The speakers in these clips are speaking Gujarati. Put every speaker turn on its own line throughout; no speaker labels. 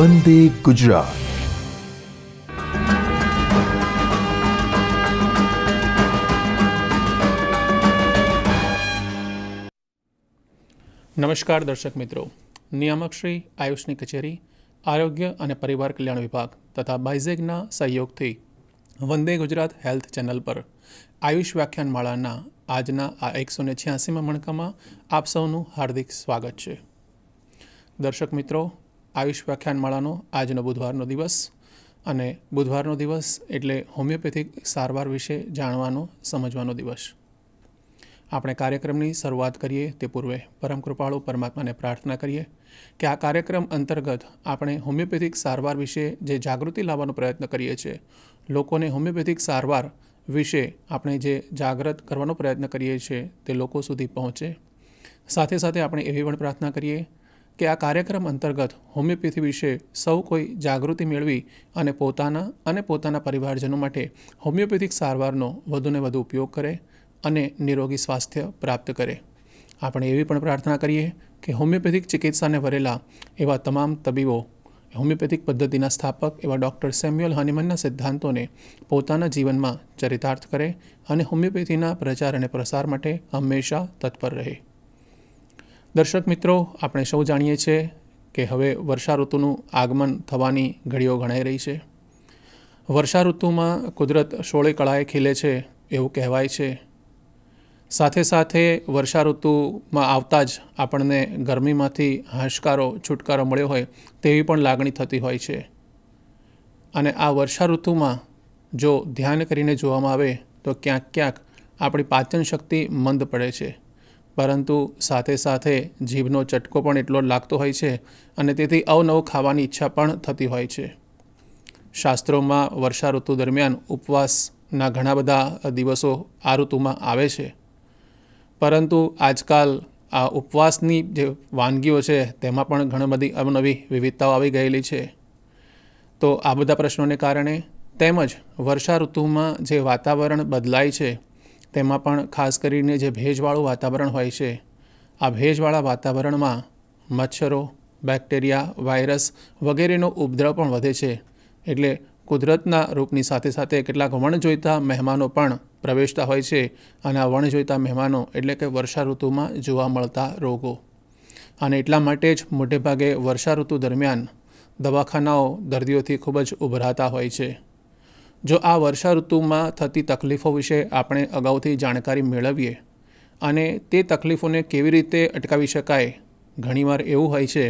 વંદે ગુજરાત
નમસ્કાર દર્શક મિત્રો નિયામકશ્રી આયુષની કચેરી આરોગ્ય અને પરિવાર કલ્યાણ વિભાગ તથા બાઇઝેગના સહયોગથી વંદે ગુજરાત હેલ્થ ચેનલ પર આયુષ વ્યાખ્યાનમાળાના આજના આ એકસો ને છ્યાસીમાં મણકામાં આપ સૌનું હાર્દિક સ્વાગત છે દર્શક મિત્રો આયુષ વ્યાખ્યાનમાળાનો આજનો બુધવારનો દિવસ અને બુધવારનો દિવસ એટલે હોમિયોપેથિક સારવાર વિશે જાણવાનો સમજવાનો દિવસ આપણે કાર્યક્રમની શરૂઆત કરીએ તે પૂર્વે પરમકૃપાળુ પરમાત્માને પ્રાર્થના કરીએ કે આ કાર્યક્રમ અંતર્ગત આપણે હોમિયોપેથિક સારવાર વિશે જે જાગૃતિ લાવવાનો પ્રયત્ન કરીએ છીએ લોકોને હોમિયોપેથિક સારવાર વિશે આપણે જે જાગૃત કરવાનો પ્રયત્ન કરીએ છીએ તે લોકો સુધી પહોંચે સાથે સાથે આપણે એવી પણ પ્રાર્થના કરીએ કે આ કાર્યક્રમ અંતર્ગત હોમિયોપેથી વિશે સૌ કોઈ જાગૃતિ મેળવી અને પોતાના અને પોતાના પરિવારજનો માટે હોમિયોપેથિક સારવારનો વધુને વધુ ઉપયોગ કરે અને નિરોગી સ્વાસ્થ્ય પ્રાપ્ત કરે આપણે એવી પણ પ્રાર્થના કરીએ કે હોમિયોપેથિક ચિકિત્સાને ભરેલા એવા તમામ તબીબો હોમિયોપેથિક પદ્ધતિના સ્થાપક એવા ડૉક્ટર સેમ્યુઅલ હનીમનના સિદ્ધાંતોને પોતાના જીવનમાં ચરિતાર્થ કરે અને હોમિયોપેથીના પ્રચાર અને પ્રસાર માટે હંમેશા તત્પર રહે દર્શક મિત્રો આપણે સૌ જાણીએ છીએ કે હવે વર્ષા ઋતુનું આગમન થવાની ઘડીઓ ગણાઈ રહી છે વર્ષા ઋતુમાં કુદરત સોળે કળાએ ખીલે છે એવું કહેવાય છે સાથે સાથે વર્ષા ઋતુમાં આવતા જ આપણને ગરમીમાંથી હાશકારો છુટકારો મળ્યો હોય તેવી પણ લાગણી થતી હોય છે અને આ વર્ષા ઋતુમાં જો ધ્યાન કરીને જોવામાં આવે તો ક્યાંક ક્યાંક આપણી પાચન શક્તિ મંદ પડે છે પરંતુ સાથે સાથે જીભનો ચટકો પણ એટલો લાગતો હોય છે અને તેથી અવનવું ખાવાની ઈચ્છા પણ થતી હોય છે શાસ્ત્રોમાં વર્ષા ઋતુ દરમિયાન ઉપવાસના ઘણા બધા દિવસો આ ઋતુમાં આવે છે પરંતુ આજકાલ આ ઉપવાસની જે વાનગીઓ છે તેમાં પણ ઘણી બધી અવનવી વિવિધતાઓ આવી ગયેલી છે તો આ બધા પ્રશ્નોને કારણે તેમજ વર્ષા ઋતુમાં જે વાતાવરણ બદલાય છે તેમાં પણ ખાસ કરીને જે ભેજવાળું વાતાવરણ હોય છે આ ભેજવાળા વાતાવરણમાં મચ્છરો બેક્ટેરિયા વાયરસ વગેરેનો ઉપદ્રવ પણ વધે છે એટલે કુદરતના રૂપની સાથે સાથે કેટલાક વણજોઈતા મહેમાનો પણ પ્રવેશતા હોય છે અને આ વણ જોઈતા મહેમાનો એટલે કે વર્ષા ઋતુમાં જોવા મળતા રોગો અને એટલા માટે જ મોટેભાગે વર્ષા ઋતુ દરમિયાન દવાખાનાઓ દર્દીઓથી ખૂબ જ ઉભરાતા હોય છે જો આ વર્ષા ઋતુમાં થતી તકલીફો વિશે આપણે અગાઉથી જાણકારી મેળવીએ અને તે તકલીફોને કેવી રીતે અટકાવી શકાય ઘણીવાર એવું હોય છે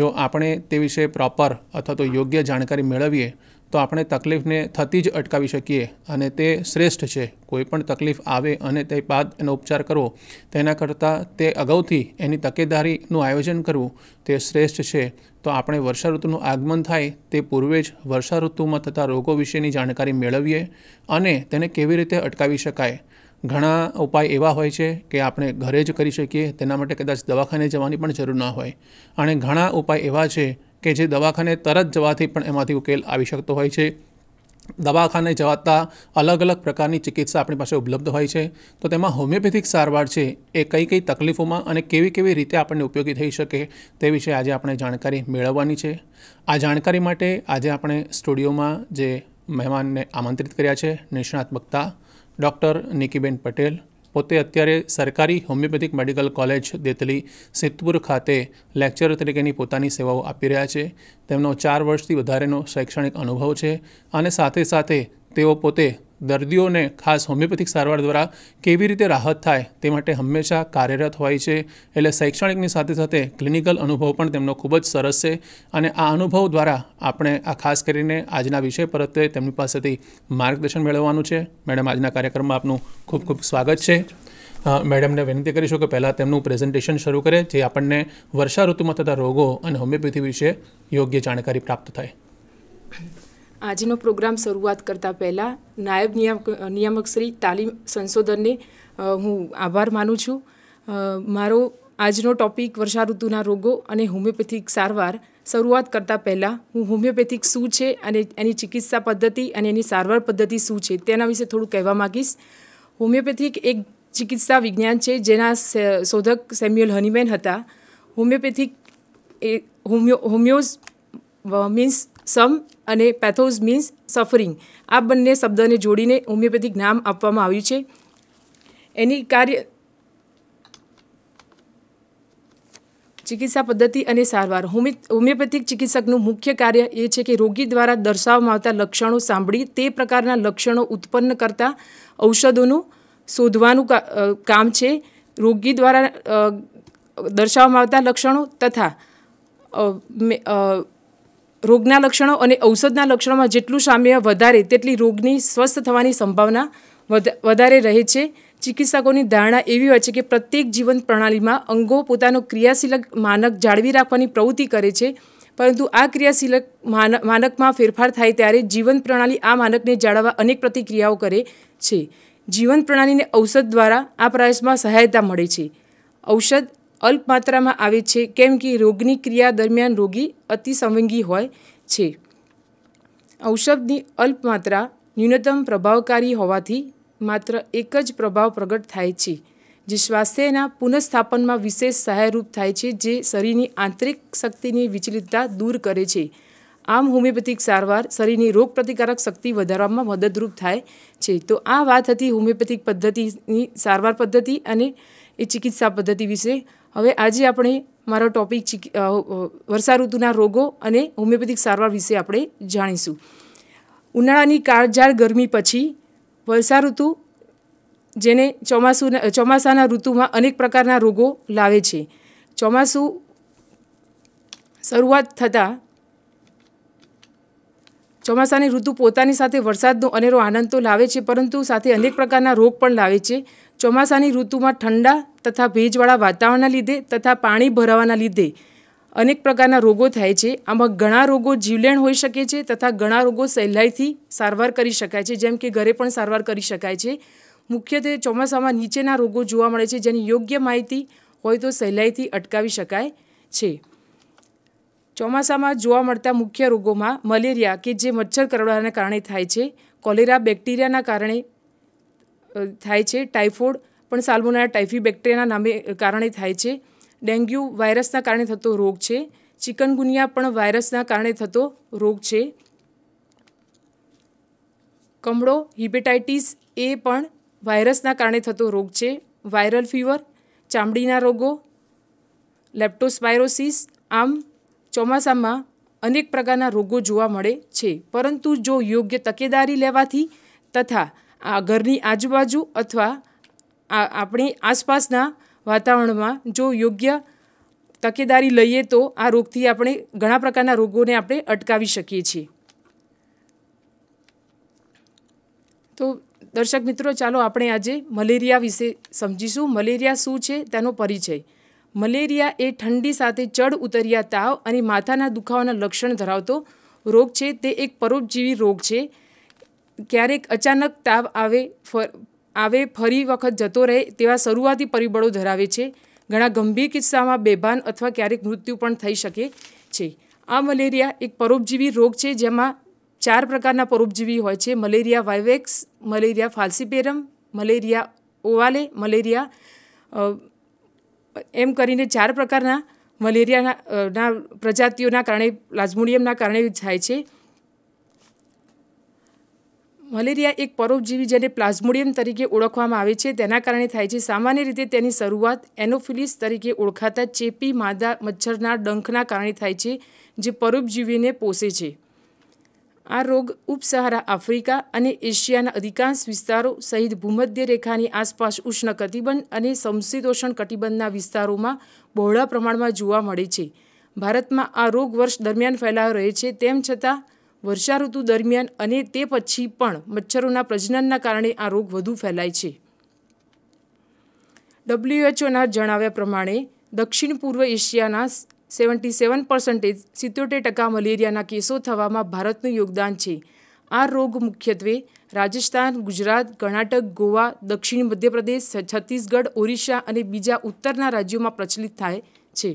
જો આપણે તે વિશે પ્રોપર અથવા તો યોગ્ય જાણકારી મેળવીએ તો આપણે તકલીફને થતી જ અટકાવી શકીએ અને તે શ્રેષ્ઠ છે કોઈપણ તકલીફ આવે અને તે બાદ એનો ઉપચાર કરવો તેના કરતાં તે અગાઉથી એની તકેદારીનું આયોજન કરવું તે શ્રેષ્ઠ છે તો આપણે વર્ષા ઋતુનું આગમન થાય તે પૂર્વે જ વર્ષા ઋતુમાં થતા રોગો વિશેની જાણકારી મેળવીએ અને તેને કેવી રીતે અટકાવી શકાય ઘણા ઉપાય એવા હોય છે કે આપણે ઘરે જ કરી શકીએ તેના માટે કદાચ દવાખાને જવાની પણ જરૂર ના હોય અને ઘણા ઉપાય એવા છે કે જે દવાખાને તરત જવાથી પણ એમાંથી ઉકેલ આવી શકતો હોય છે દવાખાને જવાતા અલગ અલગ પ્રકારની ચિકિત્સા આપણી પાસે ઉપલબ્ધ હોય છે તો તેમાં હોમિયોપેથિક સારવાર છે એ કઈ કઈ તકલીફોમાં અને કેવી કેવી રીતે આપણને ઉપયોગી થઈ શકે તે વિશે આજે આપણે જાણકારી મેળવવાની છે આ જાણકારી માટે આજે આપણે સ્ટુડિયોમાં જે મહેમાનને આમંત્રિત કર્યા છે નિષ્ણાત ડૉક્ટર નિકીબેન પટેલ પોતે અત્યારે સરકારી હોમિયોપેથિક મેડિકલ કોલેજ દેતલી સિદ્ધપુર ખાતે લેક્ચર તરીકેની પોતાની સેવાઓ આપી રહ્યા છે તેમનો ચાર વર્ષથી વધારેનો શૈક્ષણિક અનુભવ છે અને સાથે સાથે તેઓ પોતે દર્દીઓને ખાસ હોમિયોપેથિક સારવાર દ્વારા કેવી રીતે રાહત થાય તે માટે હંમેશા કાર્યરત હોય છે એટલે શૈક્ષણિકની સાથે સાથે ક્લિનિકલ અનુભવ પણ તેમનો ખૂબ જ સરસ છે અને આ અનુભવ દ્વારા આપણે આ ખાસ કરીને આજના વિષય પરત્વે તેમની પાસેથી માર્ગદર્શન મેળવવાનું છે મેડમ આજના કાર્યક્રમમાં આપનું ખૂબ ખૂબ સ્વાગત છે મેડમને વિનંતી કરીશું કે પહેલાં તેમનું પ્રેઝન્ટેશન શરૂ કરે જે આપણને વર્ષા ઋતુમાં થતા રોગો અને હોમિયોપેથી વિશે યોગ્ય જાણકારી પ્રાપ્ત થાય
આજનો પ્રોગ્રામ શરૂઆત કરતાં પહેલાં નાયબ નિયામક નિયામકશ્રી તાલીમ સંશોધનને હું આભાર માનું છું મારો આજનો ટોપિક વર્ષાઋતુના રોગો અને હોમિયોપેથિક સારવાર શરૂઆત કરતાં પહેલાં હું હોમિયોપેથિક શું છે અને એની ચિકિત્સા પદ્ધતિ અને એની સારવાર પદ્ધતિ શું છે તેના વિશે થોડું કહેવા માગીશ હોમિયોપેથિક એક ચિકિત્સા વિજ્ઞાન છે જેના શોધક સેમ્યુઅલ હનીમેન હતા હોમિયોપેથિક એ હોમિયો હોમિયોઝ મીન્સ સમ અને પેથોઝ મીન્સ સફરિંગ આ બંને શબ્દને જોડીને હોમિયોપેથિક નામ આપવામાં આવ્યું છે એની કાર્ય ચિકિત્સા પદ્ધતિ અને સારવાર હોમિયોપેથિક ચિકિત્સકનું મુખ્ય કાર્ય એ છે કે રોગી દ્વારા દર્શાવવામાં આવતા લક્ષણો સાંભળી તે પ્રકારના લક્ષણો ઉત્પન્ન કરતા ઔષધોનું શોધવાનું કામ છે રોગી દ્વારા દર્શાવવામાં આવતા લક્ષણો તથા રોગના લક્ષણો અને ઔષધના લક્ષણોમાં જેટલું સામ્ય વધારે તેટલી રોગની સ્વસ્થ થવાની સંભાવના વધારે રહે છે ચિકિત્સકોની ધારણા એવી હોય છે કે પ્રત્યેક જીવન પ્રણાલીમાં અંગો પોતાનો ક્રિયાશીલક માનક જાળવી રાખવાની પ્રવૃત્તિ કરે છે પરંતુ આ ક્રિયાશીલ માનકમાં ફેરફાર થાય ત્યારે જીવન પ્રણાલી આ માનકને જાળવવા અનેક પ્રતિક્રિયાઓ કરે છે જીવન પ્રણાલીને ઔષધ દ્વારા આ પ્રયાસમાં સહાયતા મળે છે ઔષધ અલ્પ માત્રામાં આવે છે કેમ કે રોગની ક્રિયા દરમિયાન રોગી અતિસંવંગી હોય છે ઔષધની અલ્પ માત્રા ન્યૂનતમ પ્રભાવકારી હોવાથી માત્ર એક જ પ્રભાવ પ્રગટ થાય છે જે સ્વાસ્થ્યના પુનઃસ્થાપનમાં વિશેષ સહાયરૂપ થાય છે જે શરીરની આંતરિક શક્તિની વિચલિતતા દૂર કરે છે આમ હોમિયોપેથિક સારવાર શરીરની રોગપ્રતિકારક શક્તિ વધારવામાં મદદરૂપ થાય છે તો આ વાત હતી હોમિયોપેથિક પદ્ધતિની સારવાર પદ્ધતિ અને એ ચિકિત્સા પદ્ધતિ વિશે હવે આજે આપણે મારો ટોપિક વર્ષા ઋતુના રોગો અને હોમિયોપેથિક સારવાર વિશે આપણે જાણીશું ઉનાળાની કાળઝાળ ગરમી પછી વર્ષા ઋતુ જેને ચોમાસુના ચોમાસાના ઋતુમાં અનેક પ્રકારના રોગો લાવે છે ચોમાસું શરૂઆત થતાં ચોમાસાની ઋતુ પોતાની સાથે વરસાદનો અનેરો આનંદ તો લાવે છે પરંતુ સાથે અનેક પ્રકારના રોગ પણ લાવે છે ચોમાસાની ઋતુમાં ઠંડા તથા ભેજવાળા વાતાવરણના લીધે તથા પાણી ભરાવાના લીધે અનેક પ્રકારના રોગો થાય છે આમાં ઘણા રોગો જીવલેણ હોઈ શકે છે તથા ઘણા રોગો સહેલાઈથી સારવાર કરી શકાય છે જેમ કે ઘરે પણ સારવાર કરી શકાય છે મુખ્યત્વે ચોમાસામાં નીચેના રોગો જોવા મળે છે જેની યોગ્ય માહિતી હોય તો સહેલાઈથી અટકાવી શકાય છે ચોમાસામાં જોવા મળતા મુખ્ય રોગોમાં મલેરિયા કે જે મચ્છર કરડવાના કારણે થાય છે કોલેરા બેક્ટેરિયાના કારણે થાય છે ટાઇફોઇડ પણ સાલ્મોના ટાઇફી બેક્ટેરિયાના નામે કારણે થાય છે ડેન્ગ્યુ વાયરસના કારણે થતો રોગ છે ચિકનગુનિયા પણ વાયરસના કારણે થતો રોગ છે કમળો હિપેટાઇટિસ એ પણ વાયરસના કારણે થતો રોગ છે વાયરલ ફીવર ચામડીના રોગો લેપ્ટોસ્પાયરોસિસ આમ ચોમાસામાં અનેક પ્રકારના રોગો જોવા મળે છે પરંતુ જો યોગ્ય તકેદારી લેવાથી તથા આ ઘરની આજુબાજુ અથવા આપણી આસપાસના વાતાવરણમાં જો યોગ્ય તકેદારી લઈએ તો આ રોગથી આપણે ઘણા પ્રકારના રોગોને આપણે અટકાવી શકીએ છીએ તો દર્શક મિત્રો ચાલો આપણે આજે મલેરિયા વિશે સમજીશું મલેરિયા શું છે તેનો પરિચય મલેરિયા એ ઠંડી સાથે ચડ ઉતર્યા તાવ અને માથાના દુખાવાના લક્ષણ ધરાવતો રોગ છે તે એક પરોપજીવી રોગ છે ક્યારેક અચાનક તાવ આવે આવે ફરી વખત જતો રહે તેવા શરૂઆતી પરિબળો ધરાવે છે ઘણા ગંભીર કિસ્સામાં બેભાન અથવા ક્યારેક મૃત્યુ પણ થઈ શકે છે આ મલેરિયા એક પરોપજીવી રોગ છે જેમાં ચાર પ્રકારના પરોપજીવી હોય છે malaria vivax malaria falciparum malaria ovale malaria એમ કરીને ચાર પ્રકારના મલેરિયાના પ્રજાતિઓના કારણે પ્લાઝ્મોડિયમના કારણે થાય છે મલેરિયા એક પરોપજીવી જેને પ્લાઝ્મોડિયમ તરીકે ઓળખવામાં આવે છે તેના કારણે થાય છે સામાન્ય રીતે તેની શરૂઆત એનોફિલિસ તરીકે ઓળખાતા ચેપી માદા મચ્છરના ડંખના કારણે થાય છે જે પરોપજીવીને પોષે છે આ રોગ ઉપસહારા આફ્રિકા અને એશિયાના અધિકાંશ વિસ્તારો સહિત ભૂમધ્ય રેખાની આસપાસ ઉષ્ણ કટિબંધ અને સમશીતોષણ કટિબંધના વિસ્તારોમાં બહોળા પ્રમાણમાં જોવા મળે છે ભારતમાં આ રોગ વર્ષ દરમિયાન ફેલાયો રહે છે તેમ છતાં વર્ષાઋતુ દરમિયાન અને તે પછી પણ મચ્છરોના પ્રજનનના કારણે આ રોગ વધુ ફેલાય છે ડબ્લ્યુએચઓના જણાવ્યા પ્રમાણે દક્ષિણ પૂર્વ એશિયાના સેવન્ટી સેવન પર્સન્ટેજ સિત્યોતેર ટકા મલેરિયાના કેસો થવામાં ભારતનું યોગદાન છે આ રોગ મુખ્યત્વે રાજસ્થાન ગુજરાત કર્ણાટક ગોવા દક્ષિણ મધ્યપ્રદેશ છત્તીસગઢ ઓરિસ્સા અને બીજા ઉત્તરના રાજ્યોમાં પ્રચલિત થાય છે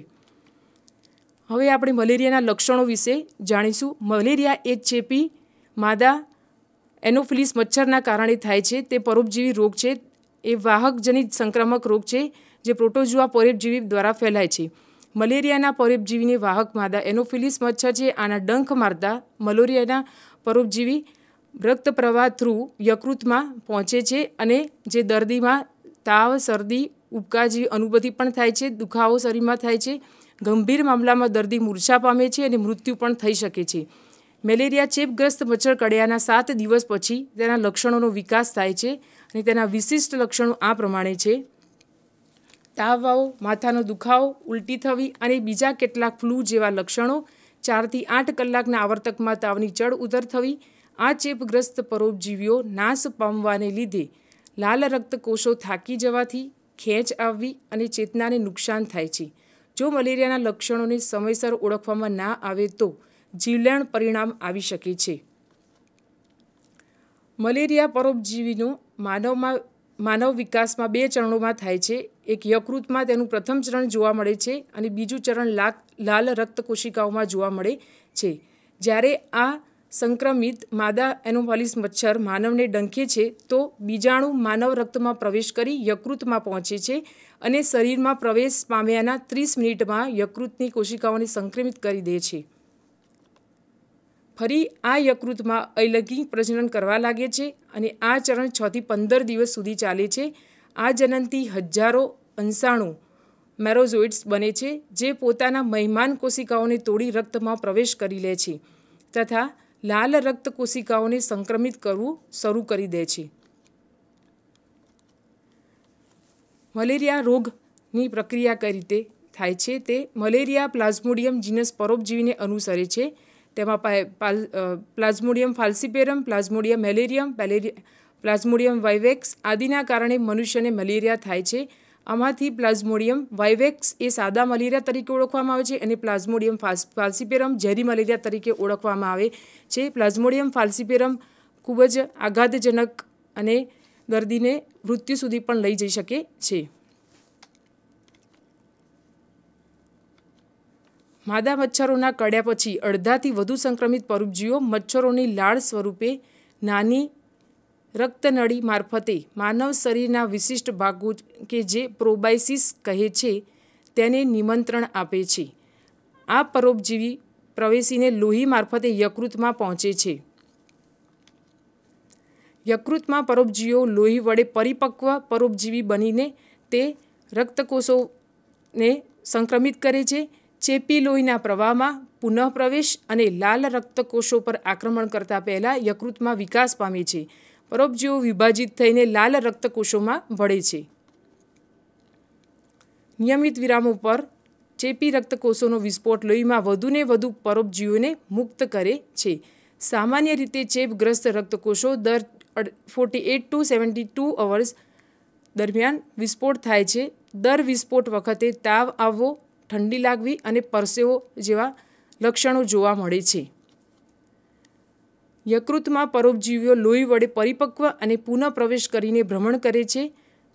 હવે આપણે મલેરિયાના લક્ષણો વિશે જાણીશું મલેરિયા એ ચેપી માદા એનોફિલિસ મચ્છરના કારણે થાય છે તે પરોપજીવી રોગ છે એ વાહકજનિત સંક્રામક રોગ છે જે પ્રોટોઝુઆ પરોપજીવી દ્વારા ફેલાય છે મલેરિયાના પરોપજીવીને વાહક માદા એનોફિલિસ મચ્છર છે આના ડંખ મારતા મલેરિયાના પરોપજીવી રક્ત પ્રવાહ થ્રુ યકૃતમાં પહોંચે છે અને જે દર્દીમાં તાવ શરદી ઉપકા જેવી અનુભૂતિ પણ થાય છે દુખાવો શરીરમાં થાય છે ગંભીર મામલામાં દર્દી મૂર્છા પામે છે અને મૃત્યુ પણ થઈ શકે છે મેલેરિયા ચેપગ્રસ્ત મચ્છર કડિયાના સાત દિવસ પછી તેના લક્ષણોનો વિકાસ થાય છે અને તેના વિશિષ્ટ લક્ષણો આ પ્રમાણે છે તાવવાઓ માથાનો દુખાવો ઉલટી થવી અને બીજા કેટલાક ફ્લૂ જેવા લક્ષણો ચારથી આઠ કલાકના આવર્તકમાં તાવની ચડ ઉતર થવી આ ચેપગ્રસ્ત પરોપજીવીઓ નાશ પામવાને લીધે લાલ રક્તકોષો થાકી જવાથી ખેંચ આવવી અને ચેતનાને નુકસાન થાય છે જો મલેરિયાના લક્ષણોની સમયસર ઓળખવામાં ના આવે તો જીવલેણ પરિણામ આવી શકે છે મલેરિયા પરોપજીવીનો માનવમાં માનવ વિકાસમાં બે ચરણોમાં થાય છે એક યકૃતમાં તેનું પ્રથમ ચરણ જોવા મળે છે અને બીજું ચરણ લાલ રક્ત કોશિકાઓમાં જોવા મળે છે જ્યારે આ સંક્રમિત માદા એનોફાલિસ મચ્છર માનવને ડંખે છે તો બીજાણુ માનવ રક્તમાં પ્રવેશ કરી યકૃતમાં પહોંચે છે અને શરીરમાં પ્રવેશ પામ્યાના ત્રીસ મિનિટમાં યકૃતની કોશિકાઓને સંક્રમિત કરી દે છે ફરી આ યકૃતમાં અલગી પ્રજનન કરવા લાગે છે અને આ ચરણ છથી પંદર દિવસ સુધી ચાલે છે આ જનનથી હજારો અંશાણુ મેરોઝોઇડ્સ બને છે જે પોતાના મહેમાન કોશિકાઓને તોડી રક્તમાં પ્રવેશ કરી લે છે તથા લાલ રક્ત કોશિકાઓને સંક્રમિત કરવું શરૂ કરી દે છે મલેરિયા રોગની પ્રક્રિયા કઈ રીતે થાય છે તે મલેરિયા પ્લાઝ્મોડિયમ જીનસ પરોપજીવીને અનુસરે છે તેમાં plasmodium falciparum plasmodium malariae plasmodium vivax આદિના કારણે મનુષ્યને મલેરિયા થાય છે આમાંથી પ્લાઝ્મોડિયમ વાઇવેક્સ એ સાદા મલેરિયા તરીકે ઓળખવામાં આવે છે અને પ્લાઝ્મોડિયમ ફાલ્સિપેરમ ઝેરી મલેરિયા તરીકે ઓળખવામાં આવે છે પ્લાઝ્મોડિયમ ફાલ્સિપેરમ ખૂબ જ આઘાતજનક અને દર્દીને મૃત્યુ સુધી પણ લઈ જઈ શકે છે માદા મચ્છરોના કડ્યા પછી અડધાથી વધુ સંક્રમિત પરોપજીવો મચ્છરોની લાળ સ્વરૂપે નાની રક્તનળી મારફતે માનવ શરીરના વિશિષ્ટ ભાગો કે જે પ્રોબાયસિસ કહે છે તેને નિમંત્રણ આપે છે આ પરોપજીવી પ્રવેશીને લોહી મારફતે યકૃતમાં પહોંચે છે યકૃતમાં પરોપજીવીઓ લોહી વડે પરિપક્વ પરોપજીવી બનીને તે રક્તકોષોને સંક્રમિત કરે છે ચેપી લોહીના પ્રવાહમાં પુનઃપ્રવેશ અને લાલ રક્તકોષો પર આક્રમણ કરતા પહેલાં યકૃતમાં વિકાસ પામે છે પરોપજીવો વિભાજિત થઈને લાલ રક્તકોષોમાં ભળે છે નિયમિત વિરામો પર ચેપી રક્તકોષોનો વિસ્ફોટ લોહીમાં વધુને વધુ પરોપજીવોને મુક્ત કરે છે સામાન્ય રીતે ચેપગ્રસ્ત રક્તકોષો દર forty eight to seventy two hours દરમિયાન વિસ્ફોટ થાય છે દર વિસ્ફોટ વખતે તાવ આવવો ઠંડી લાગવી અને પરસેવો જેવા લક્ષણો જોવા મળે છે યકૃતમાં પરોપજીવીઓ લોહી વડે પરિપક્વ અને પુનઃપ્રવેશ કરીને ભ્રમણ કરે છે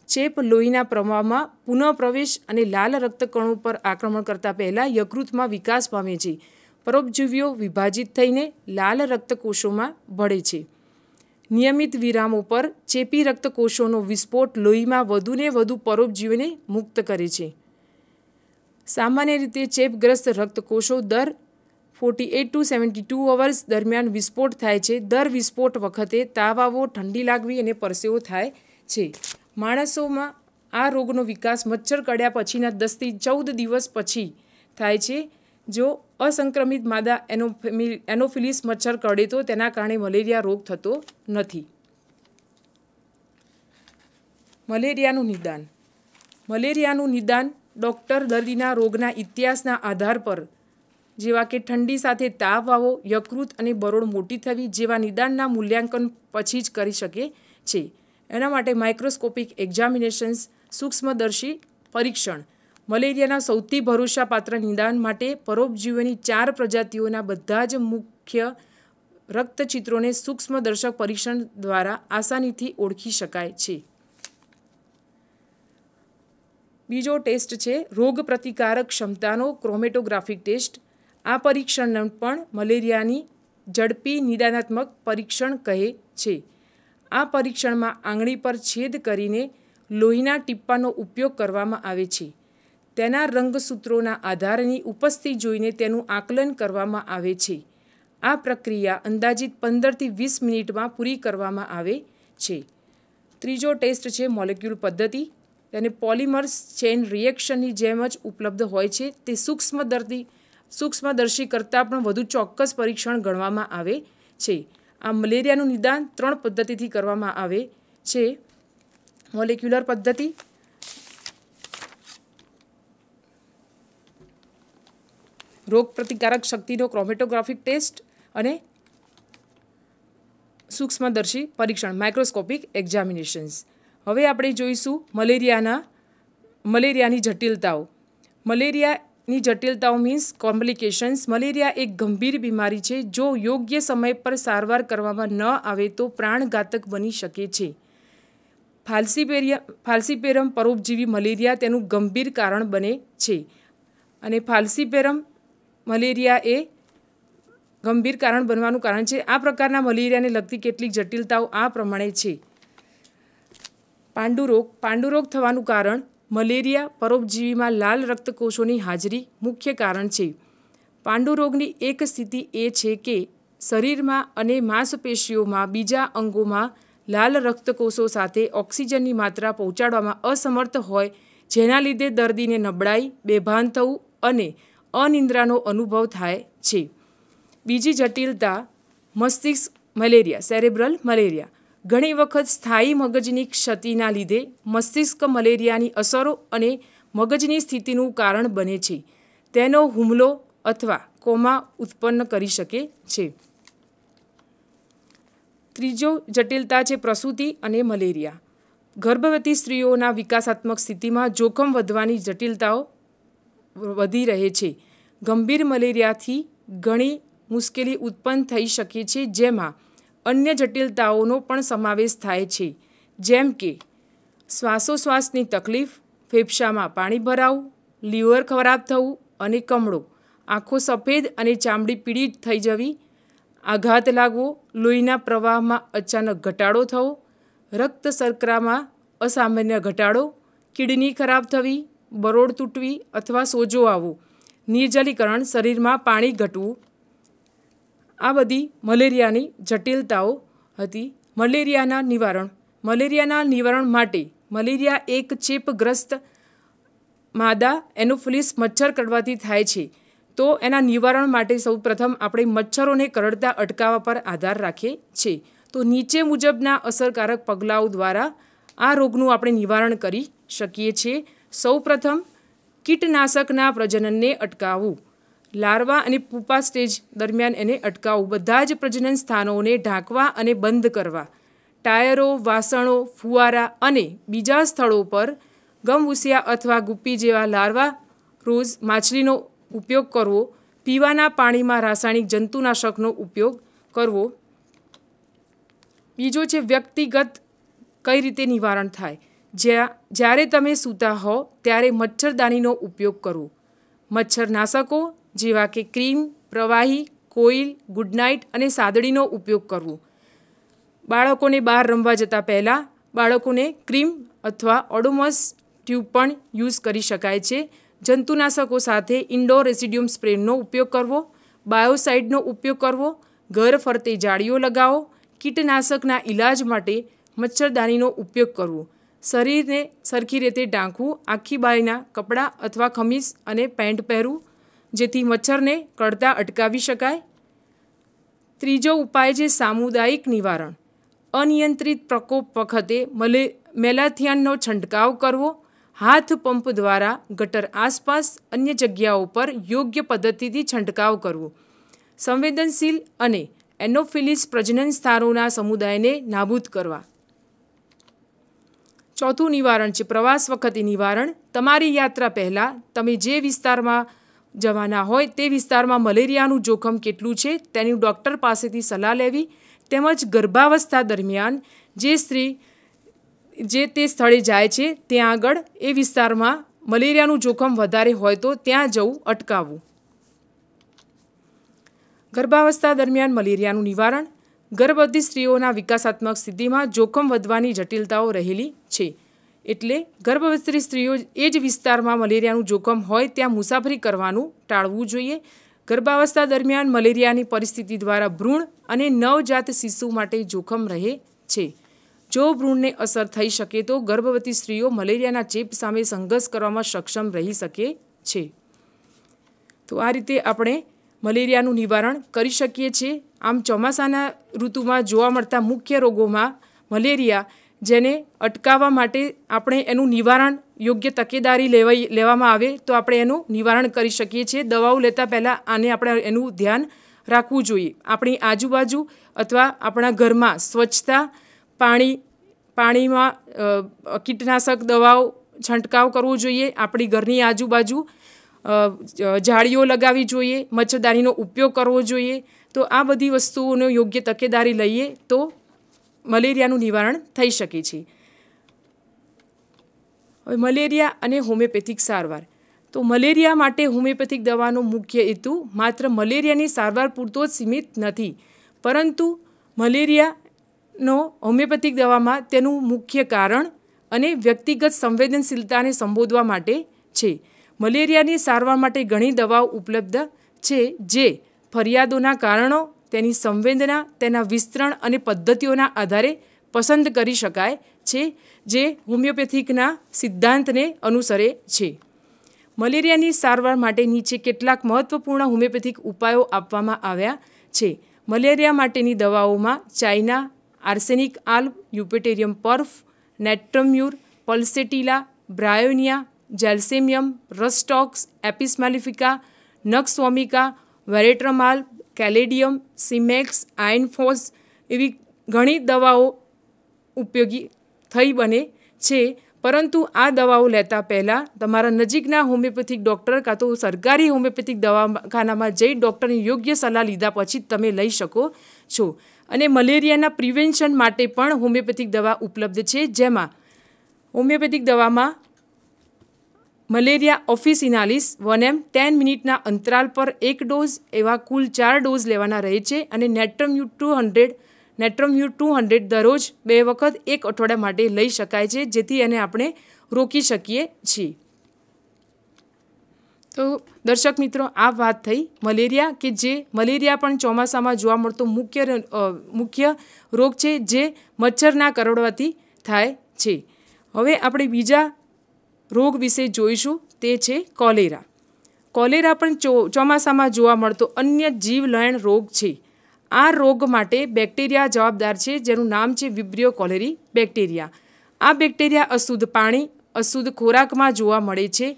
ચેપ લોહીના પ્રવાહમાં પુનઃપ્રવેશ અને લાલ રક્તકણો પર આક્રમણ કરતા પહેલાં યકૃતમાં વિકાસ પામે છે પરોપજીવીઓ વિભાજિત થઈને લાલ રક્તકોષોમાં ભળે છે નિયમિત વિરામો પર ચેપી રક્તકોષોનો વિસ્ફોટ લોહીમાં વધુને વધુ પરોપજીવીને મુક્ત કરે છે સામાન્ય રીતે ચેપગ્રસ્ત રક્તકોષો દર forty eight to seventy two hours દરમિયાન વિસ્ફોટ થાય છે દર વિસ્ફોટ વખતે તાવ આવવો ઠંડી લાગવી અને પરસેવો થાય છે માણસોમાં આ રોગનો વિકાસ મચ્છર કડ્યા પછીના દસથી ચૌદ દિવસ પછી થાય છે જો અસંક્રમિત માદા એનોફિલિસ મચ્છર કરડે તો તેના કારણે મલેરિયા રોગ થતો નથી મલેરિયાનું નિદાન મલેરિયાનું નિદાન ડૉક્ટર દર્દીના રોગના ઇતિહાસના આધાર પર જેવા કે ઠંડી સાથે તાવ આવો યકૃત અને બરોળ મોટી થવી જેવા નિદાનના મૂલ્યાંકન પછી જ કરી શકે છે એના માટે માઇક્રોસ્કોપિક એક્ઝામિનેશન્સ સૂક્ષ્મદર્શી પરીક્ષણ મલેરિયાના સૌથી ભરોસાપાત્ર નિદાન માટે પરોપજીવીઓની ચાર પ્રજાતિઓના બધા જ મુખ્ય રક્તચિત્રોને સૂક્ષ્મદર્શક પરીક્ષણ દ્વારા આસાનીથી ઓળખી શકાય છે બીજો ટેસ્ટ છે રોગ પ્રતિકારક ક્ષમતાનો ક્રોમેટોગ્રાફિક ટેસ્ટ આ પરીક્ષણને પણ મલેરિયાની ઝડપી નિદાનાત્મક પરીક્ષણ કહે છે આ પરીક્ષણમાં આંગળી પર છેદ કરીને લોહીના ટીપ્પાનો ઉપયોગ કરવામાં આવે છે તેના રંગસૂત્રોના આધારની ઉપસ્થિતિ જોઈને તેનું આકલન કરવામાં આવે છે આ પ્રક્રિયા અંદાજિત પંદરથી વીસ મિનિટમાં પૂરી કરવામાં આવે છે ત્રીજો ટેસ્ટ છે મોલેક્યુલ પદ્ધતિ તેને પોલિમર્સ ચેન રિએક્શનની જેમ જ ઉપલબ્ધ હોય છે તે સૂક્ષ્મ દર્દી સૂક્ષ્મદર્શી કરતાં પણ વધુ ચોક્કસ પરીક્ષણ ગણવામાં આવે છે આ મલેરિયાનું નિદાન ત્રણ પદ્ધતિથી કરવામાં આવે છે મોલેક્યુલર પદ્ધતિ રોગ પ્રતિકારક શક્તિનો ક્રોમેટોગ્રાફિક ટેસ્ટ અને સૂક્ષ્મદર્શી પરીક્ષણ માઇક્રોસ્કોપિક એક્ઝામિનેશન્સ હવે આપણે જોઈશું મલેરિયાના મલેરિયાની જટિલતાઓ મલેરિયા ની જટિલતાઓ મીન્સ કોમ્પ્લિકેશન્સ મલેરિયા એક ગંભીર બીમારી છે જો યોગ્ય સમય પર સારવાર કરવામાં ન આવે તો પ્રાણઘાતક બની શકે છે ફાલ્સીપેરિયા ફાલ્સીપેરમ પરોપજીવી મલેરિયા તેનું ગંભીર કારણ બને છે અને ફાલ્સીપેરમ મલેરિયા એ ગંભીર કારણ બનવાનું કારણ છે આ પ્રકારના મલેરિયાને લગતી કેટલીક જટિલતાઓ આ પ્રમાણે છે પાંડુરોગ પાંડુરોગ થવાનું કારણ મલેરિયા પરોપજીવીમાં લાલ રક્તકોષોની હાજરી મુખ્ય કારણ છે પાંડુરોગની એક સ્થિતિ એ છે કે શરીરમાં અને માંસપેશીઓમાં બીજા અંગોમાં લાલ રક્તકોષો સાથે ઓક્સિજનની માત્રા પહોંચાડવામાં અસમર્થ હોય જેના લીધે દર્દીને નબળાઈ બેભાન થવું અને અનિંદ્રાનો અનુભવ થાય છે બીજી જટિલતા મસ્તિષ્ક મલેરિયા સેરેબ્રલ મલેરિયા ઘણી વખત સ્થાયી મગજની ક્ષતિના લીધે મસ્તિષ્ક મલેરિયાની અસરો અને મગજની સ્થિતિનું કારણ બને છે તેનો હુમલો અથવા કોમા ઉત્પન્ન કરી શકે છે ત્રીજો જટિલતા છે પ્રસૂતિ અને મલેરિયા ગર્ભવતી સ્ત્રીઓના વિકાસાત્મક સ્થિતિમાં જોખમ વધવાની જટિલતાઓ વધી રહે છે ગંભીર મલેરિયાથી ઘણી મુશ્કેલી ઉત્પન્ન થઈ શકે છે જેમાં અન્ય જટિલતાઓનો પણ સમાવેશ થાય છે જેમ કે શ્વાસોશ્વાસની તકલીફ ફેફસામાં પાણી ભરાવું લીવર ખરાબ થવું અને કમળો આંખો સફેદ અને ચામડી પીળીત થઈ જવી આઘાત લાગવો લોહીના પ્રવાહમાં અચાનક ઘટાડો થવો રક્ત શર્કરામાં અસામાન્ય ઘટાડો કિડની ખરાબ થવી બરોડ તૂટવી અથવા સોજો આવવો નિર્જલીકરણ શરીરમાં પાણી ઘટવું આ બધી મલેરિયાની જટિલતાઓ હતી મલેરિયાના નિવારણ મલેરિયાના નિવારણ માટે મલેરિયા એક ચેપગ્રસ્ત માદા એનોફિલિસ મચ્છર કરડવાથી થાય છે તો એના નિવારણ માટે સૌપ્રથમ આપણે મચ્છરોને કરડતા અટકાવવા પર આધાર રાખીએ છે તો નીચે મુજબના અસરકારક પગલાઓ દ્વારા આ રોગનું આપણે નિવારણ કરી શકીએ છીએ સૌપ્રથમ કીટનાશકના પ્રજનનને અટકાવવું લાર્વા અને પૂપા સ્ટેજ દરમિયાન એને અટકાવવું બધા જ પ્રજનન સ્થાનોને ઢાંકવા અને બંધ કરવા ટાયરો વાસણો ફુવારા અને બીજા સ્થળો પર ગમવુસિયા અથવા ગુપ્પી જેવા લાર્વા રોજ માછલીનો ઉપયોગ કરવો પીવાના પાણીમાં રાસાયણિક જંતુનાશકનો ઉપયોગ કરવો બીજો છે વ્યક્તિગત કઈ રીતે નિવારણ થાય જ્યાં જ્યારે તમે સૂતા હો ત્યારે મચ્છરદાનીનો ઉપયોગ કરવો મચ્છરનાશકો જેવા કે ક્રીમ પ્રવાહી કોઇલ ગુડ નાઇટ અને સાદડીનો ઉપયોગ કરવો બાળકોને બહાર રમવા જતાં પહેલાં બાળકોને ક્રીમ અથવા ઓડોમસ ટ્યુબ પણ યુઝ કરી શકાય છે જંતુનાશકો સાથે ઇન્ડોર રેસિડિયમ સ્પ્રેનો ઉપયોગ કરવો બાયોસાઇડનો ઉપયોગ કરવો ઘર ફરતે જાળીઓ લગાવો કીટનાશકના ઇલાજ માટે મચ્છરદાનીનો ઉપયોગ કરવો શરીરને સરખી રીતે ઢાંકવું આખી બાયના કપડાં અથવા ખમીસ અને પેન્ટ પહેરવું જેથી મચ્છરને કળતા અટકાવી શકાય ત્રીજો ઉપાય છે સામુદાયિક નિવારણ અનિયંત્રિત પ્રકોપ વખતે મલે મેલાથિયાનનો છંટકાવ કરવો હાથ પંપ દ્વારા ગટર આસપાસ અન્ય જગ્યાઓ પર યોગ્ય પદ્ધતિથી છંટકાવ કરવો સંવેદનશીલ અને એનોફિલિસ પ્રજનન સ્થાનોના સમુદાયને નાબૂદ કરવા ચોથું નિવારણ છે પ્રવાસ વખતે નિવારણ તમારી યાત્રા પહેલાં તમે જે વિસ્તારમાં જવાના હોય તે વિસ્તારમાં મલેરિયાનું જોખમ કેટલું છે તેની ડૉક્ટર પાસેથી સલાહ લેવી તેમજ ગર્ભાવસ્થા દરમિયાન જે સ્ત્રી જે તે સ્થળે જાય છે ત્યાં આગળ એ વિસ્તારમાં મલેરિયાનું જોખમ વધારે હોય તો ત્યાં જવું અટકાવવું ગર્ભાવસ્થા દરમિયાન મલેરિયાનું નિવારણ ગર્ભવતી સ્ત્રીઓના વિકાસાત્મક સ્થિતિમાં જોખમ વધવાની જટિલતાઓ રહેલી છે એટલે ગર્ભવતી સ્ત્રીઓ એ જ વિસ્તારમાં મલેરિયાનું જોખમ હોય ત્યાં મુસાફરી કરવાનું ટાળવું જોઈએ ગર્ભાવસ્થા દરમિયાન મલેરિયાની પરિસ્થિતિ દ્વારા ભ્રૂણ અને નવજાત શિશુ માટે જોખમ રહે છે જો ભ્રૂણને અસર થઈ શકે તો ગર્ભવતી સ્ત્રીઓ મલેરિયાના ચેપ સામે સંઘર્ષ કરવામાં સક્ષમ રહી શકે છે તો આ રીતે આપણે મલેરિયાનું નિવારણ કરી શકીએ છીએ આમ ચોમાસાના ઋતુમાં જોવા મળતા મુખ્ય રોગોમાં મલેરિયા જેને અટકાવવા માટે આપણે એનું નિવારણ યોગ્ય તકેદારી લેવાઈ લેવામાં આવે તો આપણે એનું નિવારણ કરી શકીએ છીએ દવાઓ લેતા પહેલાં આને આપણે એનું ધ્યાન રાખવું જોઈએ આપણી આજુબાજુ અથવા આપણા ઘરમાં સ્વચ્છતા પાણી પાણીમાં કીટનાશક દવાઓ છંટકાવ કરવો જોઈએ આપણી ઘરની આજુબાજુ જાળીઓ લગાવવી જોઈએ મચ્છરદારીનો ઉપયોગ કરવો જોઈએ તો આ બધી વસ્તુઓનો યોગ્ય તકેદારી લઈએ તો મલેરિયાનું નિવારણ થઈ શકે છે હવે મલેરિયા અને હોમિયોપેથિક સારવાર તો મલેરિયા માટે હોમિયોપેથિક દવાનો મુખ્ય હેતુ માત્ર મલેરિયાની સારવાર પૂરતો જ સીમિત નથી પરંતુ મલેરિયાનો હોમિયોપેથિક દવામાં તેનું મુખ્ય કારણ અને વ્યક્તિગત સંવેદનશીલતાને સંબોધવા માટે છે મલેરિયાની સારવાર માટે ઘણી દવાઓ ઉપલબ્ધ છે જે ફરિયાદોના કારણો તેની સંવેદના તેના વિસ્તરણ અને પદ્ધતિઓના આધારે પસંદ કરી શકાય છે જે હોમિયોપેથિકના સિદ્ધાંતને અનુસરે છે મલેરિયાની સારવાર માટે નીચે કેટલાક મહત્વપૂર્ણ હોમિયોપેથિક ઉપાયો આપવામાં આવ્યા છે મલેરિયા માટેની દવાઓમાં ચાઇના આર્સેનિક આલ્બ યુપેટેરિયમ પર્ફ નેટ્રમ્યુર પલ્સેટિલા બ્રાયોનિયા જેલ્સેમિયમ રસ્ટોક્સ એપિસ્માલિફિકા નક્સવોમિકા વેરેટ્રમાલ કેલેડિયમ સિમેક્સ આયનફોસ એવી ઘણી દવાઓ ઉપયોગી થઈ બને છે પરંતુ આ દવાઓ લેતા પહેલાં તમારા નજીકના હોમિયોપેથિક ડૉક્ટર કાં તો સરકારી હોમિયોપેથિક દવાખાનામાં જઈ ડૉક્ટરની યોગ્ય સલાહ લીધા પછી તમે લઈ શકો છો અને મલેરિયાના પ્રિવેન્શન માટે પણ હોમિયોપેથિક દવા ઉપલબ્ધ છે જેમાં હોમિયોપેથિક દવામાં malaria officinalis one M ten મિનિટના અંતરાલ પર એક ડોઝ એવા કુલ ચાર ડોઝ લેવાના રહે છે અને natrum mur two hundred natrum mur two hundred દરરોજ બે વખત એક અઠવાડિયા માટે લઈ શકાય છે જેથી એને આપણે રોકી શકીએ છીએ તો દર્શક મિત્રો આ વાત થઈ મલેરિયા કે જે મલેરિયા પણ ચોમાસામાં જોવા મળતો મુખ્ય મુખ્ય રોગ છે જે મચ્છરના કરડવાથી થાય છે હવે આપણે બીજા રોગ વિશે જોઈશું તે છે કોલેરા કોલેરા પણ ચોમાસામાં જોવા મળતો અન્ય જીવલયણ રોગ છે આ રોગ માટે બેક્ટેરિયા જવાબદાર છે જેનું નામ છે વિબ્રિયો કોલેરી બેક્ટેરિયા આ બેક્ટેરિયા અશુદ્ધ પાણી અશુદ્ધ ખોરાકમાં જોવા મળે છે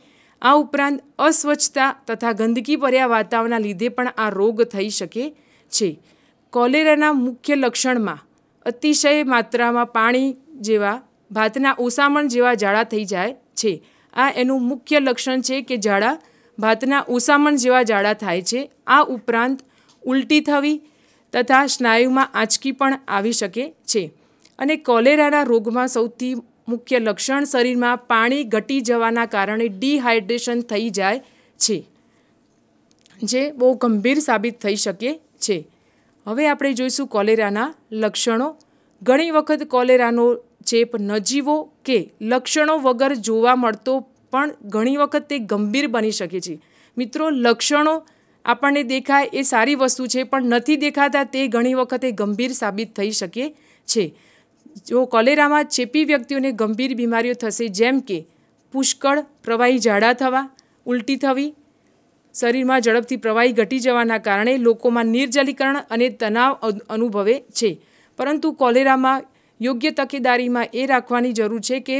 આ ઉપરાંત અસ્વચ્છતા તથા ગંદકી ભર્યા વાતાવરણના લીધે પણ આ રોગ થઈ શકે છે કોલેરાના મુખ્ય લક્ષણમાં અતિશય માત્રામાં પાણી જેવા ભાતના ઉસામણ જેવા ઝાડા થઈ જાય છે આ એનું મુખ્ય લક્ષણ છે કે ઝાડા ભાતના ઉસામણ જેવા ઝાડા થાય છે આ ઉપરાંત ઉલટી થવી તથા સ્નાયુમાં આંચકી પણ આવી શકે છે અને કોલેરાના રોગમાં સૌથી મુખ્ય લક્ષણ શરીરમાં પાણી ઘટી જવાના કારણે ડિહાઇડ્રેશન થઈ જાય છે જે બહુ ગંભીર સાબિત થઈ શકે છે હવે આપણે જોઈશું કોલેરાના લક્ષણો ઘણી વખત કોલેરાનો ચેપ નજીવો કે લક્ષણો વગર જોવા મળતો પણ ઘણી વખત તે ગંભીર બની શકે છે મિત્રો લક્ષણો આપણને દેખાય એ સારી વસ્તુ છે પણ નથી દેખાતા તે ઘણી વખતે ગંભીર સાબિત થઈ શકે છે જો કોલેરામાં ચેપી વ્યક્તિઓને ગંભીર બીમારીઓ થશે જેમ કે પુષ્કળ પ્રવાહી જાડા થવા ઉલટી થવી શરીરમાં ઝડપથી પ્રવાહી ઘટી જવાના કારણે લોકોમાં નિર્જલીકરણ અને તણાવ અનુભવે છે પરંતુ કોલેરામાં યોગ્ય તકેદારીમાં એ રાખવાની જરૂર છે કે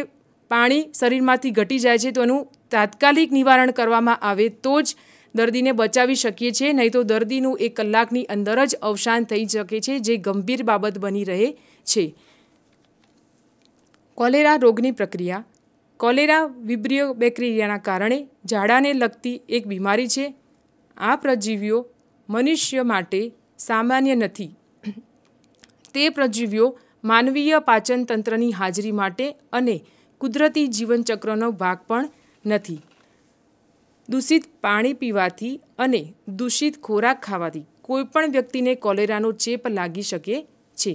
પાણી શરીરમાંથી ઘટી જાય છે તો એનું તાત્કાલિક નિવારણ કરવામાં આવે તો જ દર્દીને બચાવી શકીએ છીએ નહીં તો દર્દીનું એક કલાકની અંદર જ અવસાન થઈ શકે છે જે ગંભીર બાબત બની રહે છે કોલેરા રોગની પ્રક્રિયા કોલેરા વિબ્રિય બેક્ટેરિયાના કારણે ઝાડાને લગતી એક બીમારી છે આ પ્રજીવીઓ મનુષ્ય માટે સામાન્ય નથી તે પ્રજીવીઓ માનવીય પાચનતંત્રની હાજરી માટે અને કુદરતી જીવનચક્રનો ભાગ પણ નથી દૂષિત પાણી પીવાથી અને દૂષિત ખોરાક ખાવાથી કોઈપણ વ્યક્તિને કોલેરાનો ચેપ લાગી શકે છે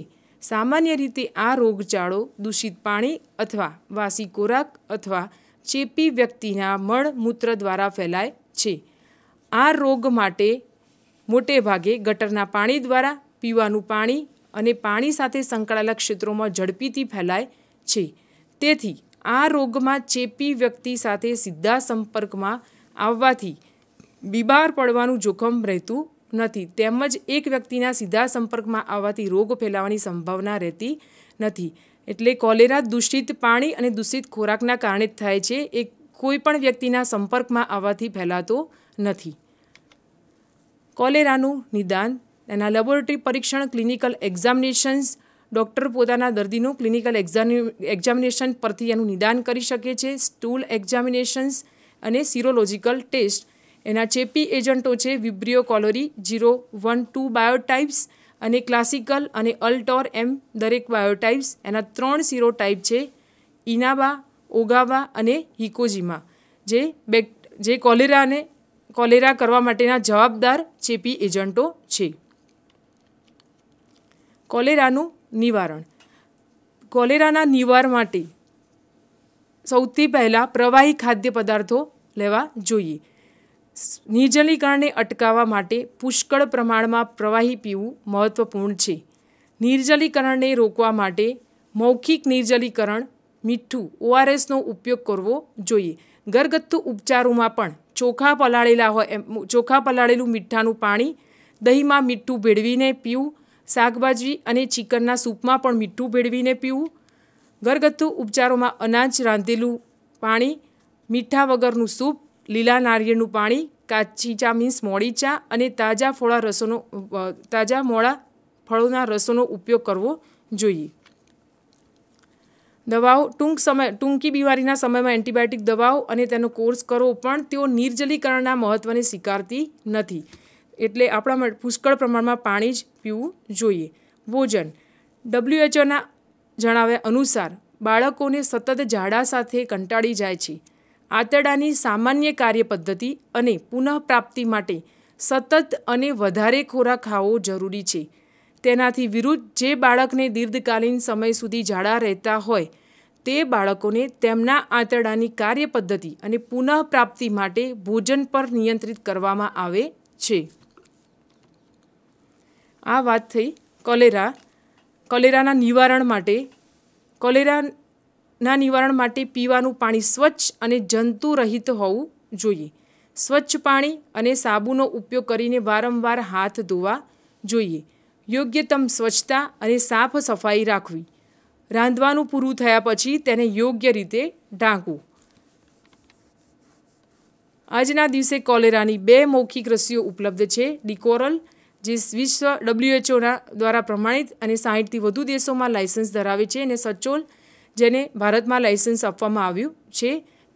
સામાન્ય રીતે આ રોગચાળો દૂષિત પાણી અથવા વાસી ખોરાક અથવા ચેપી વ્યક્તિના મળમૂત્ર દ્વારા ફેલાય છે આ રોગ માટે મોટે ભાગે ગટરના પાણી દ્વારા પીવાનું પાણી અને પાણી સાથે સંકળાયેલા ક્ષેત્રોમાં ઝડપીથી ફેલાય છે તેથી આ રોગમાં ચેપી વ્યક્તિ સાથે સીધા સંપર્કમાં આવવાથી બીબાર પડવાનું જોખમ રહેતું નથી તેમજ એક વ્યક્તિના સીધા સંપર્કમાં આવવાથી રોગ ફેલાવાની સંભાવના રહેતી નથી એટલે કોલેરા દૂષિત પાણી અને દૂષિત ખોરાકના કારણે જ થાય છે એ કોઈપણ વ્યક્તિના સંપર્કમાં આવવાથી ફેલાતો નથી કોલેરાનું નિદાન એના લેબોરેટરી પરીક્ષણ ક્લિનિકલ એક્ઝામિનેશન્સ ડૉક્ટર પોતાના દર્દીનું ક્લિનિકલ એક્ઝામિનેશન પરથી એનું નિદાન કરી શકે છે સ્ટૂલ એક્ઝામિનેશન્સ અને સિરોલોજિકલ ટેસ્ટ એના ચેપી એજન્ટો છે vibrio cholerae zero one two biotypes અને ક્લાસિકલ અને અલ્ટોર એમ દરેક બાયોટાઇપ્સ એના ત્રણ સીરો ટાઈપ છે ઇનાબા ઓગાવા અને હિકોજીમા જે બેક જે કોલેરાને કોલેરા કરવા માટેના જવાબદાર ચેપી એજન્ટો છે કોલેરાનું નિવારણ કોલેરાના નિવાર માટે સૌથી પહેલાં પ્રવાહી ખાદ્ય પદાર્થો લેવા જોઈએ નિર્જલીકરણને અટકાવવા માટે પુષ્કળ પ્રમાણમાં પ્રવાહી પીવું મહત્વપૂર્ણ છે નિર્જલીકરણને રોકવા માટે મૌખિક નિર્જલીકરણ મીઠું ઓઆરએસનો ઉપયોગ કરવો જોઈએ ઘરગથ્થુ ઉપચારોમાં પણ ચોખા પલાળેલા હોય ચોખા પલાળેલું મીઠાનું પાણી દહીંમાં મીઠું ભેળવીને પીવું શાકભાજી અને ચિકનના સૂપમાં પણ મીઠું ભેળવીને પીવું ઘરગથ્થુ ઉપચારોમાં અનાજ રાંધેલું પાણી મીઠા વગરનું સૂપ લીલા નારિયેળનું પાણી કાચી ચા મીન્સ મોડી ચા અને તાજા ફળા રસોનો તાજા મોળા ફળોના રસોનો ઉપયોગ કરવો જોઈએ દવાઓ ટૂંક સમય ટૂંકી બીમારીના સમયમાં એન્ટીબાયોટિક દવાઓ અને તેનો કોર્સ કરવો પણ તેઓ નિર્જલીકરણના મહત્ત્વને સ્વીકારતી નથી એટલે આપણા પુષ્કળ પ્રમાણમાં પાણી જ પીવું જોઈએ ભોજન ડબ્લ્યુએચઓના જણાવ્યા અનુસાર બાળકોને સતત ઝાડા સાથે કંટાળી જાય છે આંતરડાની સામાન્ય કાર્ય પદ્ધતિ અને પુનઃપ્રાપ્તિ માટે સતત અને વધારે ખોરાક ખાવો જરૂરી છે તેનાથી વિરુદ્ધ જે બાળકને દીર્ઘકાલીન સમય સુધી ઝાડા રહેતા હોય તે બાળકોને તેમના આંતરડાની કાર્ય પદ્ધતિ અને પુનઃપ્રાપ્તિ માટે ભોજન પર નિયંત્રિત કરવામાં આવે છે આ વાત થઈ કોલેરા કોલેરાના નિવારણ માટે કોલેરાના નિવારણ માટે પીવાનું પાણી સ્વચ્છ અને જંતુરહિત હોવું જોઈએ સ્વચ્છ પાણી અને સાબુનો ઉપયોગ કરીને વારંવાર હાથ ધોવા જોઈએ યોગ્યતમ સ્વચ્છતા અને સાફ સફાઈ રાખવી રાંધવાનું પૂરું થયા પછી તેને યોગ્ય રીતે ઢાંકવું આજના દિવસે કોલેરાની બે મૌખિક રસીઓ ઉપલબ્ધ છે ડિકોરલ જે વિશ્વ ડબ્લ્યુએચઓના દ્વારા પ્રમાણિત અને સાહીઠથી વધુ દેશોમાં લાયસન્સ ધરાવે છે અને સચોલ જેને ભારતમાં લાયસન્સ આપવામાં આવ્યું છે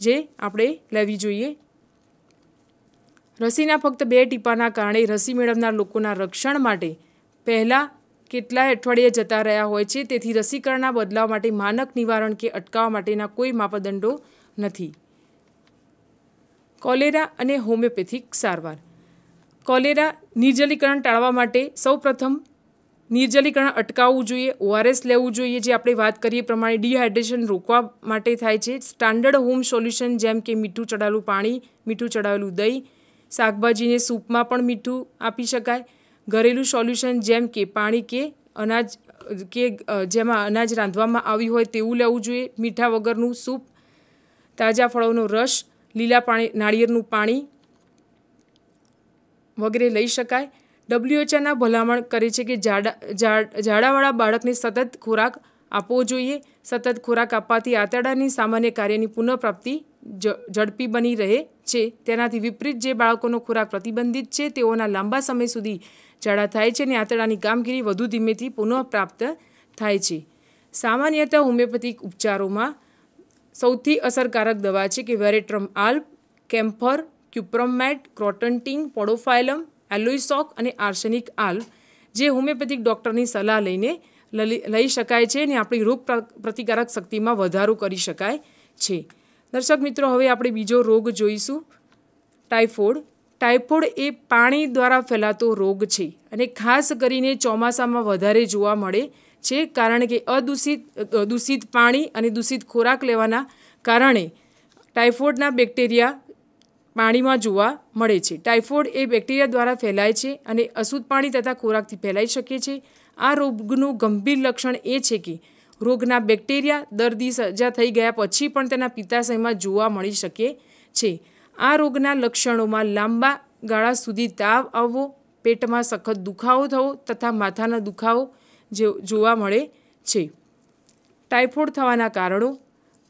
જે આપણે લેવી જોઈએ રસીના ફક્ત બે ટીપાના કારણે રસી મેળવનાર લોકોના રક્ષણ માટે પહેલાં કેટલાય અઠવાડિયે જતા રહ્યા હોય છે તેથી રસીકરણના બદલાવ માટે માનક નિવારણ કે અટકાવવા માટેના કોઈ માપદંડો નથી કોલેરા અને હોમિયોપેથિક સારવાર કોલેરા નિર્જલીકરણ ટાળવા માટે સૌપ્રથમ નિર્જલીકરણ અટકાવવું જોઈએ ઓઆરએસ લેવું જોઈએ જે આપણે વાત કરીએ પ્રમાણે ડિહાઇડ્રેશન રોકવા માટે થાય છે સ્ટાન્ડર્ડ હોમ સોલ્યુશન જેમ કે મીઠું ચડાવેલું પાણી મીઠું ચડાવેલું દહીં શાકભાજીને સૂપમાં પણ મીઠું આપી શકાય ઘરેલું સોલ્યુશન જેમ કે પાણી કે અનાજ કે જેમાં અનાજ રાંધવામાં આવ્યું હોય તેવું લેવું જોઈએ મીઠા વગરનું સૂપ તાજા ફળોનો રસ લીલા પાણી નાળિયેરનું પાણી વગેરે લઈ શકાય ડબ્લ્યુએચઆના ભલામણ કરે છે કે જાડા ઝાડાવાળા બાળકને સતત ખોરાક આપવો જોઈએ સતત ખોરાક આપવાથી આંતરડાની સામાન્ય કાર્યની પુનઃપ્રાપ્તિ ઝડપી બની રહે છે તેનાથી વિપરીત જે બાળકોનો ખોરાક પ્રતિબંધિત છે તેઓના લાંબા સમય સુધી ઝાડા થાય છે અને આંતરડાની કામગીરી વધુ ધીમેથી પુનઃપ્રાપ્ત થાય છે સામાન્યતઃ હોમિયોપેથિક ઉપચારોમાં સૌથી અસરકારક દવા છે કે વેરેટ્રમ આલ્પ કેમ્ફર ક્યુપ્રમેટ ક્રોટન્ટિંગ પોડોફાયલમ એલોઇસોક અને આર્સેનિક આલ્વ જે હોમિયોપેથિક ડૉક્ટરની સલાહ લઈને લઈ શકાય છે અને આપણી રોગ પ્રતિકારક શક્તિમાં વધારો કરી શકાય છે દર્શક મિત્રો હવે આપણે બીજો રોગ જોઈશું ટાઇફોઇડ ટાઇફોઇડ એ પાણી દ્વારા ફેલાતો રોગ છે અને ખાસ કરીને ચોમાસામાં વધારે જોવા મળે છે કારણ કે અદૂષિત દૂષિત પાણી અને દૂષિત ખોરાક લેવાના કારણે ટાઇફોઇડના બેક્ટેરિયા પાણીમાં જોવા મળે છે ટાઇફોઇડ એ બેક્ટેરિયા દ્વારા ફેલાય છે અને અશુદ્ધ પાણી તથા ખોરાકથી ફેલાઈ શકે છે આ રોગનું ગંભીર લક્ષણ એ છે કે રોગના બેક્ટેરિયા દર્દી સજા થઈ ગયા પછી પણ તેના પિત્તાશયમાં જોવા મળી શકે છે આ રોગના લક્ષણોમાં લાંબા ગાળા સુધી તાવ આવવો પેટમાં સખત દુખાવો થવો તથા માથાનો દુખાવો જોવા મળે છે ટાઇફોઇડ થવાના કારણો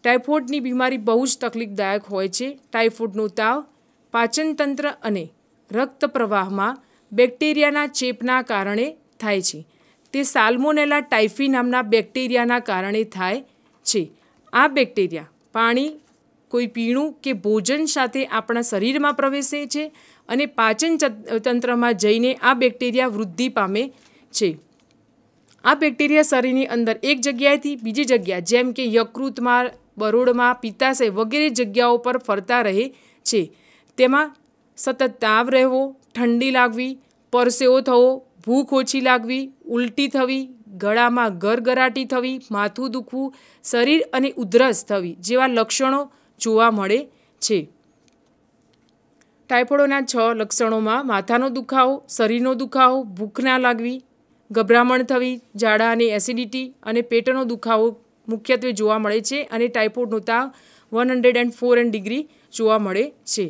ટાઇફોઇડની બીમારી બહુ જ તકલીફદાયક હોય છે ટાઇફોઇડનો તાવ પાચનતંત્ર અને રક્ત પ્રવાહમાં બેક્ટેરિયાના ચેપના કારણે થાય છે તે સાલ્મોનેલા ટાઇફી નામના બેક્ટેરિયાના કારણે થાય છે આ બેક્ટેરિયા પાણી કોઈ પીણું કે ભોજન સાથે આપણા શરીરમાં પ્રવેશે છે અને પાચન તંત્રમાં જઈને આ બેક્ટેરિયા વૃદ્ધિ પામે છે આ બેક્ટેરિયા શરીરની અંદર એક જગ્યાએથી બીજી જગ્યા જેમ કે યકૃતમાં બરોડમાં પિત્તાશય વગેરે જગ્યાઓ પર ફરતા રહે છે તેમાં સતત તાવ રહેવો ઠંડી લાગવી પરસેવો થવો ભૂખ ઓછી લાગવી ઉલટી થવી ગળામાં ગરગરાટી થવી માથું દુખવું શરીર અને ઉધરસ થવી જેવા લક્ષણો જોવા મળે છે ટાઇફોઇડના છ લક્ષણોમાં માથાનો દુખાવો શરીરનો દુખાવો ભૂખ ના લાગવી ગભરામણ થવી ઝાડા અને એસિડિટી અને પેટનો દુખાવો મુખ્યત્વે જોવા મળે છે અને ટાઇફોઇડનો તાવ one hundred and four and degree જોવા મળે છે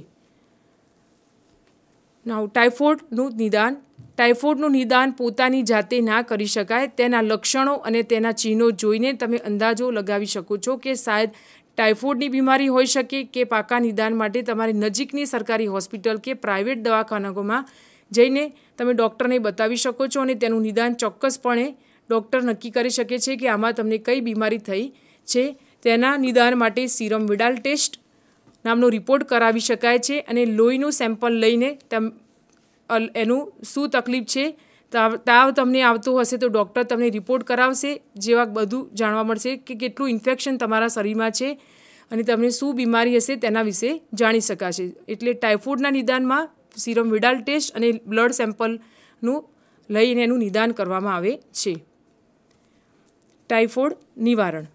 નાવ ટાઇફોઇડનું નિદાન ટાઇફોઇડનું નિદાન પોતાની જાતે ના કરી શકાય તેના લક્ષણો અને તેના ચિહ્નો જોઈને તમે અંદાજો લગાવી શકો છો કે શાયદ ટાઇફોઇડની બીમારી હોઈ શકે કે પાકા નિદાન માટે તમારી નજીકની સરકારી હોસ્પિટલ કે પ્રાઇવેટ દવાખાનાઓમાં જઈને તમે ડૉક્ટરને બતાવી શકો છો અને તેનું નિદાન ચોક્કસપણે ડૉક્ટર નક્કી કરી શકે છે કે આમાં તમને કઈ બીમારી થઈ છે તેના નિદાન માટે સીરમ વિડાલ ટેસ્ટ નામનો રિપોર્ટ કરાવી શકાય છે અને લોહીનું સેમ્પલ લઈને તમ એનું શું તકલીફ છે તાવ તમને આવતો હશે તો ડૉક્ટર તમને રિપોર્ટ કરાવશે જેવા બધું જાણવા મળશે કે કેટલું ઇન્ફેક્શન તમારા શરીરમાં છે અને તમને શું બીમારી હશે તેના વિશે જાણી શકાશે એટલે ટાઇફોઇડના નિદાનમાં સીરમ વિડાલ ટેસ્ટ અને બ્લડ સેમ્પલનું લઈને એનું નિદાન કરવામાં આવે છે ટાઇફોઇડ નિવારણ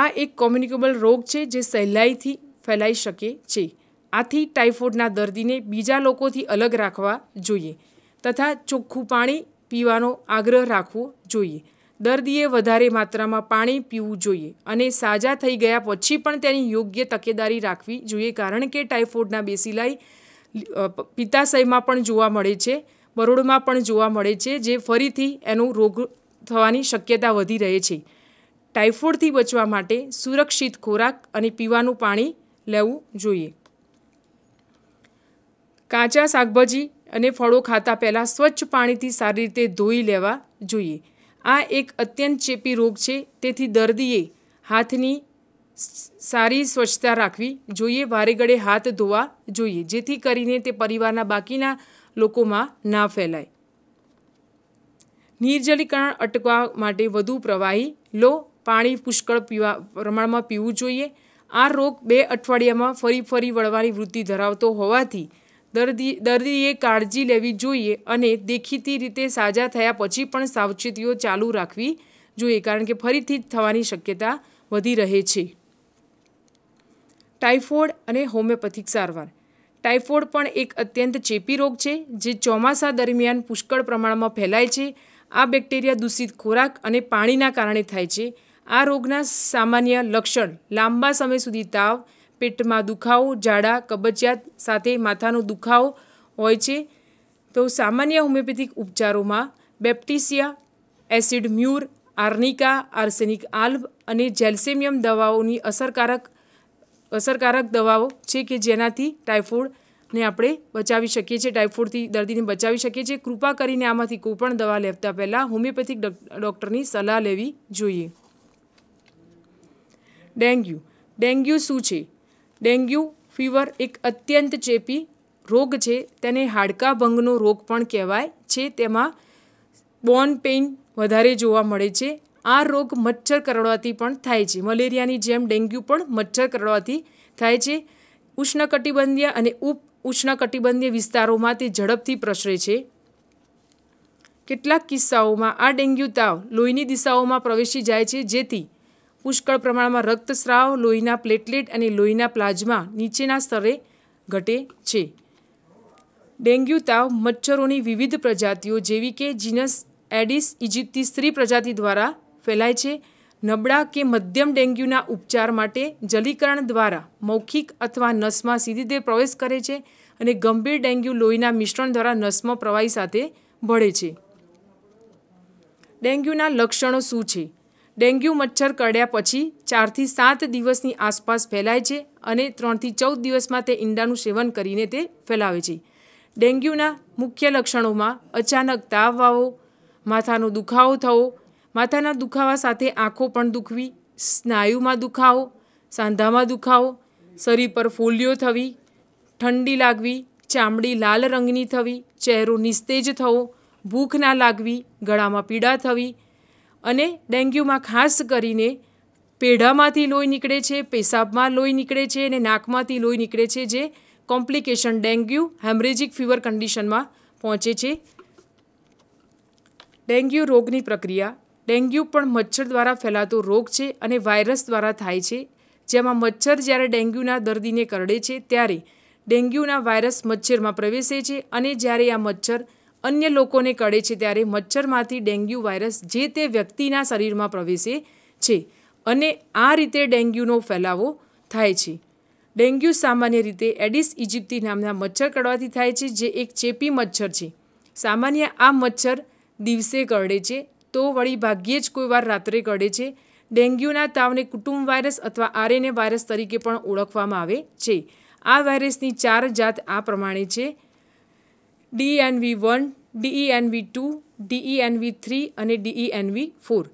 આ એક કોમ્યુનિકેબલ રોગ છે જે સહેલાઈથી ફેલાઈ શકે છે આથી ટાઇફોઇડના દર્દીને બીજા લોકોથી અલગ રાખવા જોઈએ તથા ચોખ્ખું પાણી પીવાનો આગ્રહ રાખવો જોઈએ દર્દીએ વધારે માત્રામાં પાણી પીવું જોઈએ અને સાજા થઈ ગયા પછી પણ તેની યોગ્ય તકેદારી રાખવી જોઈએ કારણ કે ટાઇફોઇડના બેસીલાઈ પિત્તાશયમાં પણ જોવા મળે છે બરોડમાં પણ જોવા મળે છે જે ફરીથી એનું રોગ થવાની શક્યતા વધી રહે છે ટાઇફોઇડથી બચવા માટે સુરક્ષિત ખોરાક અને પીવાનું પાણી લેવું જોઈએ કાચા શાકભાજી અને ફળો ખાતા પહેલાં સ્વચ્છ પાણીથી સારી રીતે ધોઈ લેવા જોઈએ આ એક અત્યંત ચેપી રોગ છે તેથી દર્દીએ હાથની સારી સ્વચ્છતા રાખવી જોઈએ વારે ગળે હાથ ધોવા જોઈએ જેથી કરીને તે પરિવારના બાકીના લોકોમાં ના ફેલાય નિર્જલીકરણ અટકવા માટે વધુ પ્રવાહી લો પાણી પુષ્કળ પીવા પ્રમાણમાં પીવું જોઈએ આ રોગ બે અઠવાડિયામાં ફરી ફરી વળવાની વૃત્તિ ધરાવતો હોવાથી દર્દી દર્દીએ કાળજી લેવી જોઈએ અને દેખીતી રીતે સાજા થયા પછી પણ સાવચેતીઓ ચાલુ રાખવી જોઈએ કારણ કે ફરીથી જ થવાની શક્યતા વધી રહે છે ટાઇફોઇડ અને હોમિયોપેથિક સારવાર ટાઇફોઇડ પણ એક અત્યંત ચેપી રોગ છે જે ચોમાસા દરમિયાન પુષ્કળ પ્રમાણમાં ફેલાય છે આ બેક્ટેરિયા દૂષિત ખોરાક અને પાણીના કારણે થાય છે આ રોગના સામાન્ય લક્ષણ લાંબા સમય સુધી તાવ પેટમાં દુખાવો ઝાડા કબજિયાત સાથે માથાનો દુખાવો હોય છે તો સામાન્ય હોમિયોપેથિક ઉપચારોમાં baptisia acid mur arnica arsenic alb અને જેલ્સેમિયમ દવાઓની અસરકારક અસરકારક દવાઓ છે કે જેનાથી ટાઇફોઇડને આપણે બચાવી શકીએ છીએ ટાઇફોઇડથી દર્દીને બચાવી શકીએ છીએ કૃપા કરીને આમાંથી કોઈપણ દવા લેતા પહેલાં હોમિયોપેથિક ડૉક્ટરની સલાહ લેવી જોઈએ ડેન્ગ્યુ ડેન્ગ્યુ શું છે ડેન્ગ્યુ ફીવર એક અત્યંત ચેપી રોગ છે તેને હાડકા ભંગનો રોગ પણ કહેવાય છે તેમાં બોન પેઇન વધારે જોવા મળે છે આ રોગ મચ્છર કરડવાથી પણ થાય છે મલેરિયાની જેમ ડેન્ગ્યુ પણ મચ્છર કરડવાથી થાય છે ઉષ્ણકટિબંધીય અને ઉપ ઉષ્ણકટિબંધીય વિસ્તારોમાં તે ઝડપથી પ્રસરે છે કેટલાક કિસ્સાઓમાં આ ડેન્ગ્યુ તાવ લોહીની દિશાઓમાં પ્રવેશી જાય છે જેથી પુષ્કળ પ્રમાણમાં રક્તસ્રાવ લોહીના પ્લેટલેટ અને લોહીના પ્લાઝમા નીચેના સ્તરે ઘટે છે ડેન્ગ્યુ તાવ મચ્છરોની વિવિધ પ્રજાતિઓ જેવી કે જીનસ એડિસ ઇજિપ્તી સ્ત્રી પ્રજાતિ દ્વારા ફેલાય છે નબળા કે મધ્યમ ડેન્ગ્યુના ઉપચાર માટે જલીકરણ દ્વારા મૌખિક અથવા નસમાં સીધી તે પ્રવેશ કરે છે અને ગંભીર ડેન્ગ્યુ લોહીના મિશ્રણ દ્વારા નસમાં પ્રવાહી સાથે ભળે છે ડેન્ગ્યુના લક્ષણો શું છે ડેન્ગ્યુ મચ્છર કરડ્યા પછી ચારથી સાત દિવસની આસપાસ ફેલાય છે અને ત્રણથી ચૌદ દિવસમાં તે ઈંડાનું સેવન કરીને તે ફેલાવે છે ડેન્ગ્યુના મુખ્ય લક્ષણોમાં અચાનક તાવ વાવો માથાનો દુખાવો થવો માથાના દુખાવા સાથે આંખો પણ દુખવી સ્નાયુમાં દુખાવો સાંધામાં દુખાવો શરીર પર ફોલ્લીઓ થવી ઠંડી લાગવી ચામડી લાલ રંગની થવી ચહેરો નિસ્તેજ થવો ભૂખ ના લાગવી ગળામાં પીડા થવી અને ડેન્ગ્યુમાં ખાસ કરીને પેઢામાંથી લોહી નીકળે છે પેશાબમાં લોહી નીકળે છે અને નાકમાંથી લોહી નીકળે છે જે કોમ્પ્લિકેશન ડેન્ગ્યુ હેમરેજિક ફીવર કન્ડિશનમાં પહોંચે છે ડેન્ગ્યુ રોગની પ્રક્રિયા ડેન્ગ્યુ પણ મચ્છર દ્વારા ફેલાતો રોગ છે અને વાયરસ દ્વારા થાય છે જેમાં મચ્છર જ્યારે ડેન્ગ્યુના દર્દીને કરડે છે ત્યારે ડેન્ગ્યુના વાયરસ મચ્છરમાં પ્રવેશે છે અને જ્યારે આ મચ્છર અન્ય લોકોને કડે છે ત્યારે મચ્છરમાંથી ડેન્ગ્યુ વાયરસ જે તે વ્યક્તિના શરીરમાં પ્રવેશે છે અને આ રીતે ડેન્ગ્યુનો ફેલાવો થાય છે ડેન્ગ્યુ સામાન્ય રીતે એડિસ ઇજિપ્તી નામના મચ્છર કરડવાથી થાય છે જે એક ચેપી મચ્છર છે સામાન્ય આ મચ્છર દિવસે કરડે છે તો વળી ભાગ્યે જ કોઈવાર રાત્રે કરડે છે ડેન્ગ્યુના તાવને કુટુંબ વાયરસ અથવા આરએનએ વાયરસ તરીકે પણ ઓળખવામાં આવે છે આ વાયરસની ચાર જાત આ પ્રમાણે છે DNV one DENV two DENV three અને ડીઈએનવી ફોર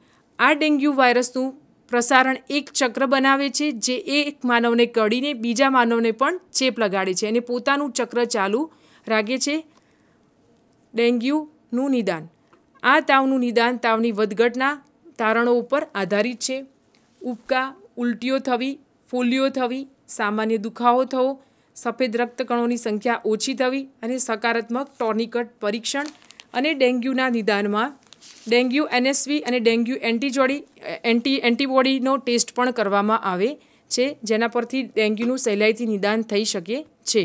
આ ડેન્ગ્યુ વાયરસનું પ્રસારણ એક ચક્ર બનાવે છે જે એક માનવને કડીને બીજા માનવને પણ ચેપ લગાડે છે અને પોતાનું ચક્ર ચાલુ રાખે છે ડેન્ગ્યુનું નિદાન આ તાવનું નિદાન તાવની વધઘટના તારણો ઉપર આધારિત છે ઉબકા ઉલટીઓ થવી ફોલિયો થવી સામાન્ય દુખાવો થવો સફેદ રક્તકણોની સંખ્યા ઓછી થવી અને સકારાત્મક ટોર્નિકટ પરીક્ષણ અને ડેન્ગ્યુના નિદાનમાં ડેન્ગ્યુ એનએસવી અને ડેન્ગ્યુ એન્ટીજોડી એન્ટી એન્ટીબોડીનો ટેસ્ટ પણ કરવામાં આવે છે જેના પરથી ડેન્ગ્યુનું સહેલાઈથી નિદાન થઈ શકે છે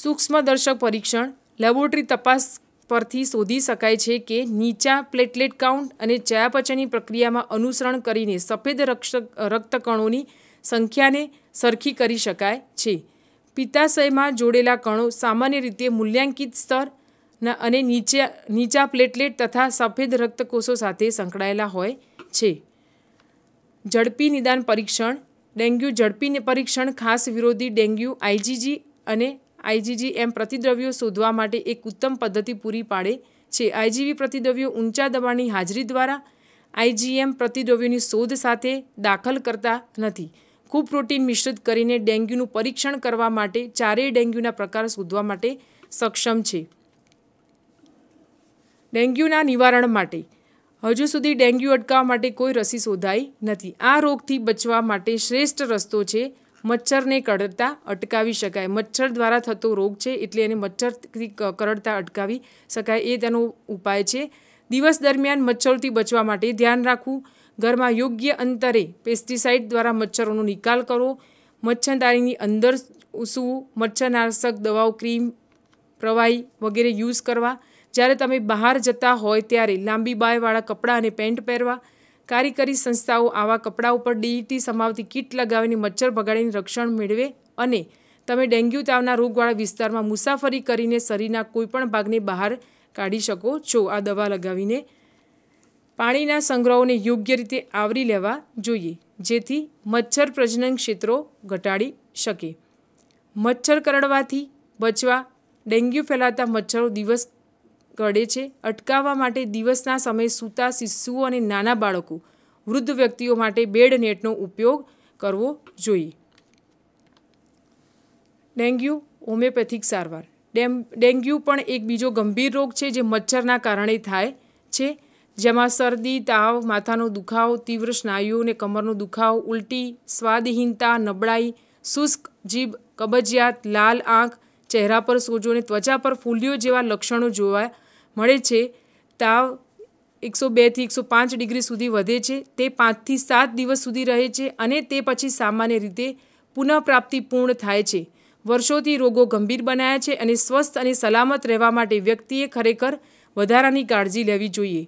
સૂક્ષ્મદર્શક પરીક્ષણ લેબોરેટરી તપાસ પરથી શોધી શકાય છે કે નીચા પ્લેટલેટ કાઉન્ટ અને ચયાપચયની પ્રક્રિયામાં અનુસરણ કરીને સફેદ રક્ષક રક્તકણોની સંખ્યાને સરખી કરી શકાય છે પિત્તાશયમાં જોડેલા કણો સામાન્ય રીતે મૂલ્યાંકિત સ્તર અને નીચે નીચા પ્લેટલેટ તથા સફેદ રક્તકોષો સાથે સંકળાયેલા હોય છે ઝડપી નિદાન પરીક્ષણ ડેન્ગ્યુ ઝડપી પરીક્ષણ ખાસ વિરોધી ડેન્ગ્યુ આઈજીજી અને આઈજીજી એમ પ્રતિદ્રવ્યો શોધવા માટે એક ઉત્તમ પદ્ધતિ પૂરી પાડે છે આઈજીવી પ્રતિદ્રવ્યો ઊંચા દબાણની હાજરી દ્વારા આઈજીએમ પ્રતિદ્રવ્યોની શોધ સાથે દાખલ કરતા નથી પ્રોટીન મિશ્રિત કરીને ડેન્ગ્યુનું પરીક્ષણ કરવા માટે ચારેય ડેન્ગ્યુના પ્રકાર શોધવા માટે સક્ષમ છે ડેન્ગ્યુના નિવારણ માટે હજુ સુધી ડેન્ગ્યુ અટકાવવા માટે કોઈ રસી શોધાઈ નથી આ રોગથી બચવા માટે શ્રેષ્ઠ રસ્તો છે મચ્છરને કરડતા અટકાવી શકાય મચ્છર દ્વારા થતો રોગ છે એટલે એને મચ્છરથી કરડતા અટકાવી શકાય એ તેનો ઉપાય છે દિવસ દરમિયાન મચ્છરોથી બચવા માટે ધ્યાન રાખવું ઘરમાં યોગ્ય અંતરે પેસ્ટિસાઇડ દ્વારા મચ્છરોનો નિકાલ કરો મચ્છરદારીની અંદર સૂવું મચ્છરનાશક દવાઓ ક્રીમ પ્રવાહી વગેરે યુઝ કરવા જ્યારે તમે બહાર જતા હોય ત્યારે લાંબી બાયવાળા કપડાં અને પેન્ટ પહેરવા કારીગરી સંસ્થાઓ આવા કપડાં ઉપર ડીઈટી સમાવતી કીટ લગાવીને મચ્છર ભગાડીને રક્ષણ મેળવે અને તમે ડેન્ગ્યુ તાવના રોગવાળા વિસ્તારમાં મુસાફરી કરીને શરીરના કોઈપણ ભાગને બહાર કાઢી શકો છો આ દવા લગાવીને પાણીના સંગ્રહોને યોગ્ય રીતે આવરી લેવા જોઈએ જેથી મચ્છર પ્રજનન ક્ષેત્રો ઘટાડી શકે મચ્છર કરડવાથી બચવા ડેન્ગ્યુ ફેલાતા મચ્છરો દિવસ કરડે છે અટકાવવા માટે દિવસના સમયે સૂતા શિશુઓ અને નાના બાળકો વૃદ્ધ વ્યક્તિઓ માટે બેડ નેટનો ઉપયોગ કરવો જોઈએ ડેન્ગ્યુ હોમિયોપેથિક સારવાર ડેમ ડેન્ગ્યુ પણ એક બીજો ગંભીર રોગ છે જે મચ્છરના કારણે થાય છે જેમાં શરદી તાવ માથાનો દુખાવો તીવ્ર સ્નાયુઓ અને કમરનો દુખાવો ઉલટી સ્વાદહીનતા નબળાઈ શુષ્ક જીભ કબજિયાત લાલ આંખ ચહેરા પર સોજો અને ત્વચા પર ફૂલ્યો જેવા લક્ષણો જોવા મળે છે તાવ એકસો બેથી એકસો પાંચ ડિગ્રી સુધી વધે છે તે પાંચથી સાત દિવસ સુધી રહે છે અને તે પછી સામાન્ય રીતે પુનઃપ્રાપ્તિ પૂર્ણ થાય છે વર્ષોથી રોગો ગંભીર બનાયા છે અને સ્વસ્થ અને સલામત રહેવા માટે વ્યક્તિએ ખરેખર વધારાની કાળજી લેવી જોઈએ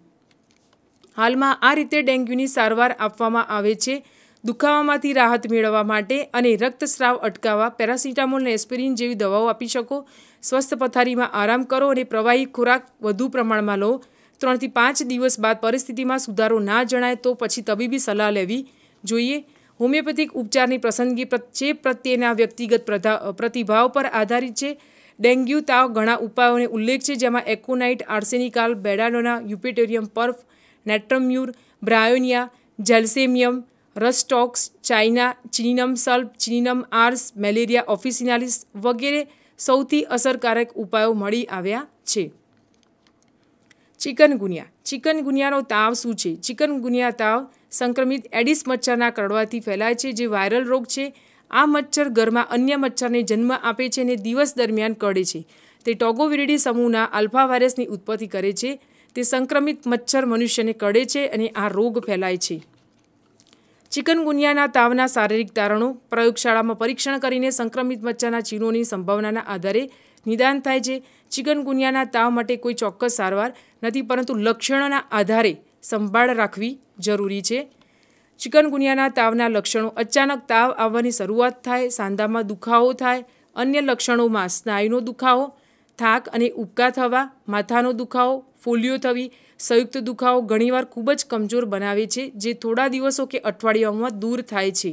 હાલમાં આ રીતે ડેન્ગ્યુની સારવાર આપવામાં આવે છે દુખાવામાંથી રાહત મેળવવા માટે અને રક્તસ્રાવ અટકાવવા પેરાસિટામોલ અને એસ્પિરિન જેવી દવાઓ આપી શકો સ્વસ્થ પથારીમાં આરામ કરો અને પ્રવાહી ખોરાક વધુ પ્રમાણમાં લો ત્રણથી પાંચ દિવસ બાદ પરિસ્થિતિમાં સુધારો ના જણાય તો પછી તબીબી સલાહ લેવી જોઈએ હોમિયોપેથિક ઉપચારની પસંદગી ચેપ પ્રત્યેના વ્યક્તિગત પ્રતિભાવ પર આધારિત છે ડેન્ગ્યુ તાવ ઘણા ઉપાયોને ઉલ્લેખ છે જેમાં એકોનાઇટ આર્સેનિકાલ બેડાડોના યુપેટેરિયમ પર્ફ નેટ્રમ્યુર બ્રાયોનિયા જેલ્સેમિયમ રસ્ટોક્સ ચાઇના ચિનિનમ સલ્પ ચિનિનમ આર્સ મેલેરિયા ઓફિસિનાલિસ વગેરે સૌથી અસરકારક ઉપાયો મળી આવ્યા છે ચિકનગુનિયા ચિકનગુનિયાનો તાવ શું છે ચિકનગુનિયા તાવ સંક્રમિત એડિસ મચ્છરના કરડવાથી ફેલાય છે જે વાયરલ રોગ છે આ મચ્છર ઘરમાં અન્ય મચ્છરને જન્મ આપે છે અને દિવસ દરમિયાન કરડે છે તે ટોગોવિરિડી સમૂહના અલ્ફા વાયરસની ઉત્પત્તિ કરે છે તે સંક્રમિત મચ્છર મનુષ્યને કરડે છે અને આ રોગ ફેલાય છે ચિકનગુનિયાના તાવના શારીરિક તારણો પ્રયોગશાળામાં પરીક્ષણ કરીને સંક્રમિત મચ્છરના ચીનોની સંભાવનાના આધારે નિદાન થાય છે ચિકનગુનિયાના તાવ માટે કોઈ ચોક્કસ સારવાર નથી પરંતુ લક્ષણોના આધારે સંભાળ રાખવી જરૂરી છે ચિકનગુનિયાના તાવના લક્ષણો અચાનક તાવ આવવાની શરૂઆત થાય સાંધામાં દુખાવો થાય અન્ય લક્ષણોમાં સ્નાયુનો દુખાવો થાક અને ઉબકા થવા માથાનો દુખાવો ફોલિયો થવી સંયુક્ત દુખાવો ઘણીવાર ખૂબ જ કમજોર બનાવે છે જે થોડા દિવસો કે અઠવાડિયાઓમાં દૂર થાય છે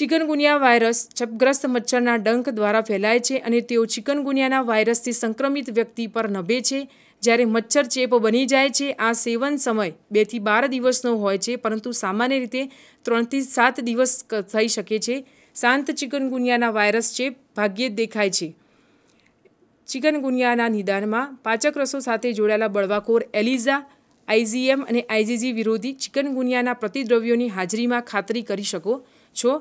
ચિકનગુનિયા વાયરસ છપગ્રસ્ત મચ્છરના ડંખ દ્વારા ફેલાય છે અને તેઓ ચિકનગુનિયાના વાયરસથી સંક્રમિત વ્યક્તિ પર નભે છે જ્યારે મચ્છર ચેપ બની જાય છે આ સેવન સમય બેથી બાર દિવસનો હોય છે પરંતુ સામાન્ય રીતે ત્રણથી સાત દિવસ થઈ શકે છે શાંત ચિકનગુનિયાના વાયરસ ચેપ ભાગ્યે જ દેખાય છે ચિકનગુનિયાના નિદાનમાં પાચક રસો સાથે જોડાયેલા બળવાખોર એલિઝા આઈજીએમ અને આઈજીજી વિરોધી ચિકનગુનિયાના પ્રતિદ્રવ્યોની હાજરીમાં ખાતરી કરી શકો છો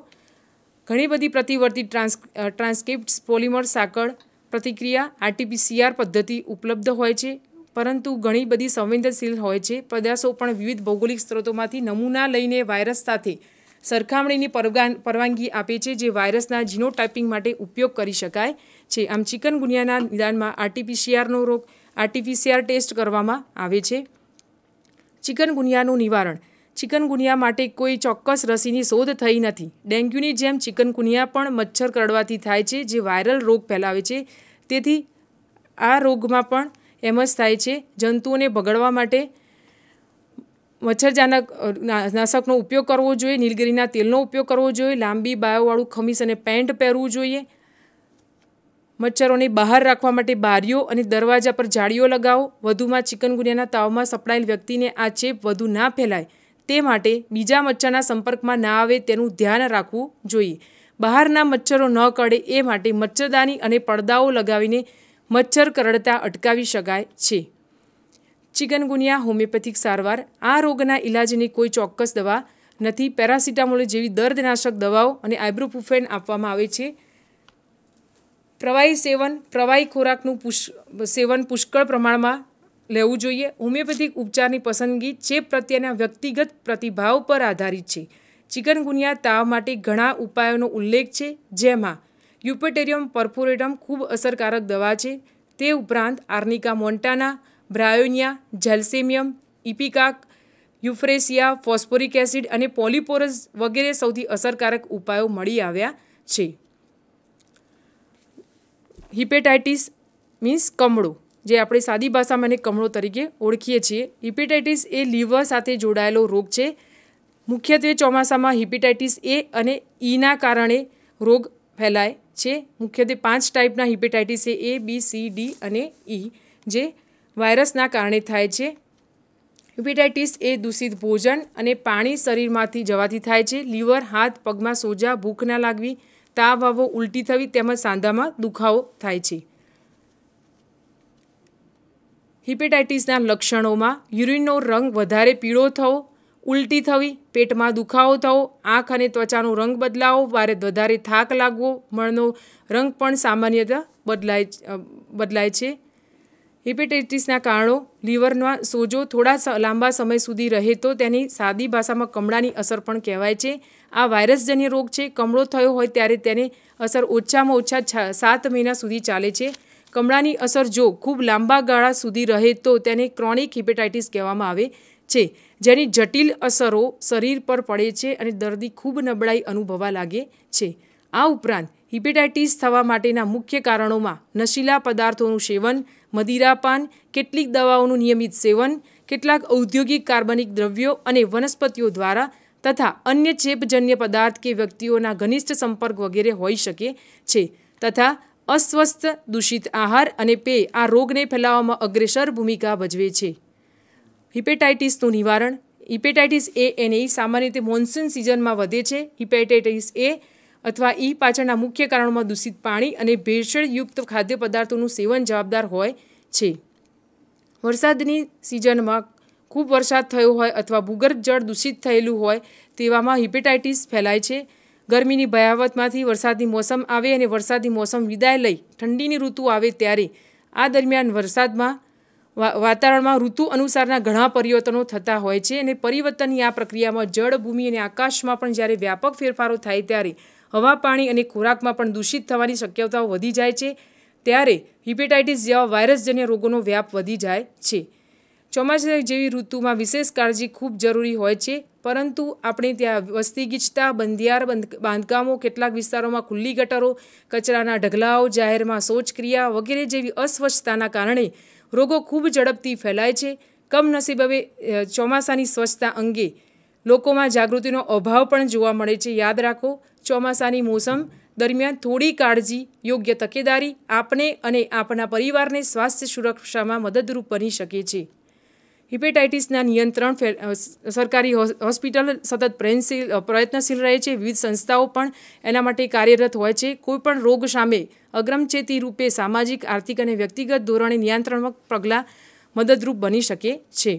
ઘણી બધી પ્રતિવર્તી ટ્રાન્સ ટ્રાન્સક્રિપ્ટ્સ પોલિમર સાંકળ પ્રતિક્રિયા આરટીપીસીઆર પદ્ધતિ ઉપલબ્ધ હોય છે પરંતુ ઘણી બધી સંવેદનશીલ હોય છે પદાર્થો પણ વિવિધ ભૌગોલિક સ્ત્રોતોમાંથી નમૂના લઈને વાયરસ સાથે સરખામણીની પરવાનગી આપે છે જે વાયરસના જીનોટાઇપિંગ માટે ઉપયોગ કરી શકાય છે આમ ચિકનગુનિયાના નિદાનમાં આરટીપીસીઆરનો રોગ આરટીપીસીઆર ટેસ્ટ કરવામાં આવે છે ચિકનગુનિયાનું નિવારણ ચિકનગુનિયા માટે કોઈ ચોક્કસ રસીની શોધ થઈ નથી ડેન્ગ્યુની જેમ ચિકનગુનિયા પણ મચ્છર કરડવાથી થાય છે જે વાયરલ રોગ ફેલાવે છે તેથી આ રોગમાં પણ એમ જ થાય છે જંતુઓને ભગડવા માટે મચ્છરજાનક નાશકનો ઉપયોગ કરવો જોઈએ નીલગીરીના તેલનો ઉપયોગ કરવો જોઈએ લાંબી બાયોવાળું ખમીસ અને પેન્ટ પહેરવું જોઈએ મચ્છરોને બહાર રાખવા માટે બારીઓ અને દરવાજા પર જાળીઓ લગાવો વધુમાં ચિકનગુનિયાના તાવમાં સપડાયેલ વ્યક્તિને આ ચેપ વધુ ના ફેલાય તે માટે બીજા મચ્છરના સંપર્કમાં ના આવે તેનું ધ્યાન રાખવું જોઈએ બહારના મચ્છરો ન કરડે એ માટે મચ્છરદાની અને પડદાઓ લગાવીને મચ્છર કરડતા અટકાવી શકાય છે ચિકનગુનિયા હોમિયોપેથિક સારવાર આ રોગના ઇલાજની કોઈ ચોક્કસ દવા નથી પેરાસિટામોલ જેવી દર્દનાશક દવાઓ અને આઇબ્રોપ્રુફેન આપવામાં આવે છે પ્રવાહી સેવન પ્રવાહી ખોરાકનું સેવન પુષ્કળ પ્રમાણમાં લેવું જોઈએ હોમિયોપેથિક ઉપચારની પસંદગી ચેપ પ્રત્યેના વ્યક્તિગત પ્રતિભાવ પર આધારિત છે ચિકનગુનિયા તાવ માટે ઘણા ઉપાયોનો ઉલ્લેખ છે જેમાં યુપેટેરિયમ પર્ફોરેટમ ખૂબ અસરકારક દવા છે તે ઉપરાંત આર્નિકા મોન્ટાના બ્રાયોનિયા જેલ્સેમિયમ ઇપિકાક યુફ્રેસિયા ફોસ્ફોરિક એસિડ અને પોલિપોરસ વગેરે સૌથી અસરકારક ઉપાયો મળી આવ્યા છે હિપેટાઇટિસ મીન્સ કમળો જે આપણે સાદી ભાષામાં એને કમળો તરીકે ઓળખીએ છીએ હિપેટાઇટિસ એ લીવર સાથે જોડાયેલો રોગ છે મુખ્યત્વે ચોમાસામાં હિપેટાઇટિસ એ અને ઈના e કારણે રોગ ફેલાય છે મુખ્યત્વે પાંચ ટાઈપના hepatitis A A B C D અને ઈ e, જે વાયરસના કારણે થાય છે હિપેટાઇટિસ એ દૂષિત ભોજન અને પાણી શરીરમાંથી જવાથી થાય છે લીવર હાથ પગમાં સોજા ભૂખ ના લાગવી તાવ આવવો ઉલટી થવી તેમજ સાંધામાં દુખાવો થાય છે હિપેટાઇટિસના લક્ષણોમાં યુરિનનો રંગ વધારે પીળો થવો ઉલટી થવી પેટમાં દુખાવો થવો આંખ અને ત્વચાનો રંગ બદલાવો વારે વધારે થાક લાગવો મળનો રંગ પણ સામાન્યતા બદલાય બદલાય છે હિપેટાઇટિસના કારણો લીવરના સોજો થોડા લાંબા સમય સુધી રહે તો તેની સાદી ભાષામાં કમળાની અસર પણ કહેવાય છે આ વાયરસજન્ય રોગ છે કમળો થયો હોય ત્યારે તેને અસર ઓછામાં ઓછા સાત મહિના સુધી ચાલે છે કમળાની અસર જો ખૂબ લાંબા ગાળા સુધી રહે તો તેને ક્રોનિક હિપેટાઇટિસ કહેવામાં આવે છે જેની જટિલ અસરો શરીર પર પડે છે અને દર્દી ખૂબ નબળાઈ અનુભવા લાગે છે આ ઉપરાંત હિપેટાઇટિસ થવા માટેના મુખ્ય કારણોમાં નશીલા પદાર્થોનું સેવન મદિરાપાન કેટલીક દવાઓનું નિયમિત સેવન કેટલાક ઔદ્યોગિક કાર્બનિક દ્રવ્યો અને વનસ્પતિઓ દ્વારા તથા અન્ય ચેપજન્ય પદાર્થ કે વ્યક્તિઓના ઘનિષ્ઠ સંપર્ક વગેરે હોઈ શકે છે તથા અસ્વસ્થ દૂષિત આહાર અને પેય આ રોગને ફેલાવવામાં અગ્રેસર ભૂમિકા ભજવે છે હિપેટાઇટિસનું નિવારણ હિપેટાઇટિસ એ એની સામાન્ય રીતે મોન્સૂન સિઝનમાં વધે છે હિપેટાઇટિસ એ અથવા ઈ પાછળના મુખ્ય કારણોમાં દૂષિત પાણી અને ભેળસેળયુક્ત ખાદ્ય પદાર્થોનું સેવન જવાબદાર હોય છે વરસાદની સિઝનમાં ખૂબ વરસાદ થયો હોય અથવા ભૂગર્ભ જળ દૂષિત થયેલું હોય તેવામાં હિપેટાઇટિસ ફેલાય છે ગરમીની ભયાવતમાંથી વરસાદની મોસમ આવે અને વરસાદની મોસમ વિદાય લઈ ઠંડીની ઋતુ આવે ત્યારે આ દરમિયાન વરસાદમાં વાતાવરણમાં ઋતુ અનુસારના ઘણા પરિવર્તનો થતા હોય છે અને પરિવર્તનની આ પ્રક્રિયામાં જળ ભૂમિ અને આકાશમાં પણ જ્યારે વ્યાપક ફેરફારો થાય ત્યારે હવા પાણી અને ખોરાકમાં પણ દૂષિત થવાની શક્યતાઓ વધી જાય છે ત્યારે હિપેટાઇટિસ જેવા વાયરસજન્ય રોગોનો વ્યાપ વધી જાય છે ચોમાસા જેવી ઋતુમાં વિશેષ કાળજી ખૂબ જરૂરી હોય છે પરંતુ આપણે ત્યાં વસ્તી ગીચતા બંધિયાર બાંધકામો કેટલાક વિસ્તારોમાં ખુલ્લી ગટરો કચરાના ઢગલાઓ જાહેરમાં શૌચક્રિયા વગેરે જેવી અસ્વચ્છતાના કારણે રોગો ખૂબ ઝડપથી ફેલાય છે કમનસીબે ચોમાસાની સ્વચ્છતા અંગે લોકોમાં જાગૃતિનો અભાવ પણ જોવા મળે છે યાદ રાખો ચોમાસાની મોસમ દરમિયાન થોડી કાળજી યોગ્ય તકેદારી આપને અને આપના પરિવારને સ્વાસ્થ્ય સુરક્ષામાં મદદરૂપ બની શકે છે હિપેટાઇટિસના નિયંત્રણ સરકારી હોસ્પિટલ સતત પ્રયત્નશીલ પ્રયત્નશીલ રહે છે વિવિધ સંસ્થાઓ પણ એના માટે કાર્યરત હોય છે કોઈપણ રોગ સામે અગ્રમચેતી રૂપે સામાજિક આર્થિક અને વ્યક્તિગત ધોરણે નિયંત્રણમાં પગલાં મદદરૂપ બની શકે છે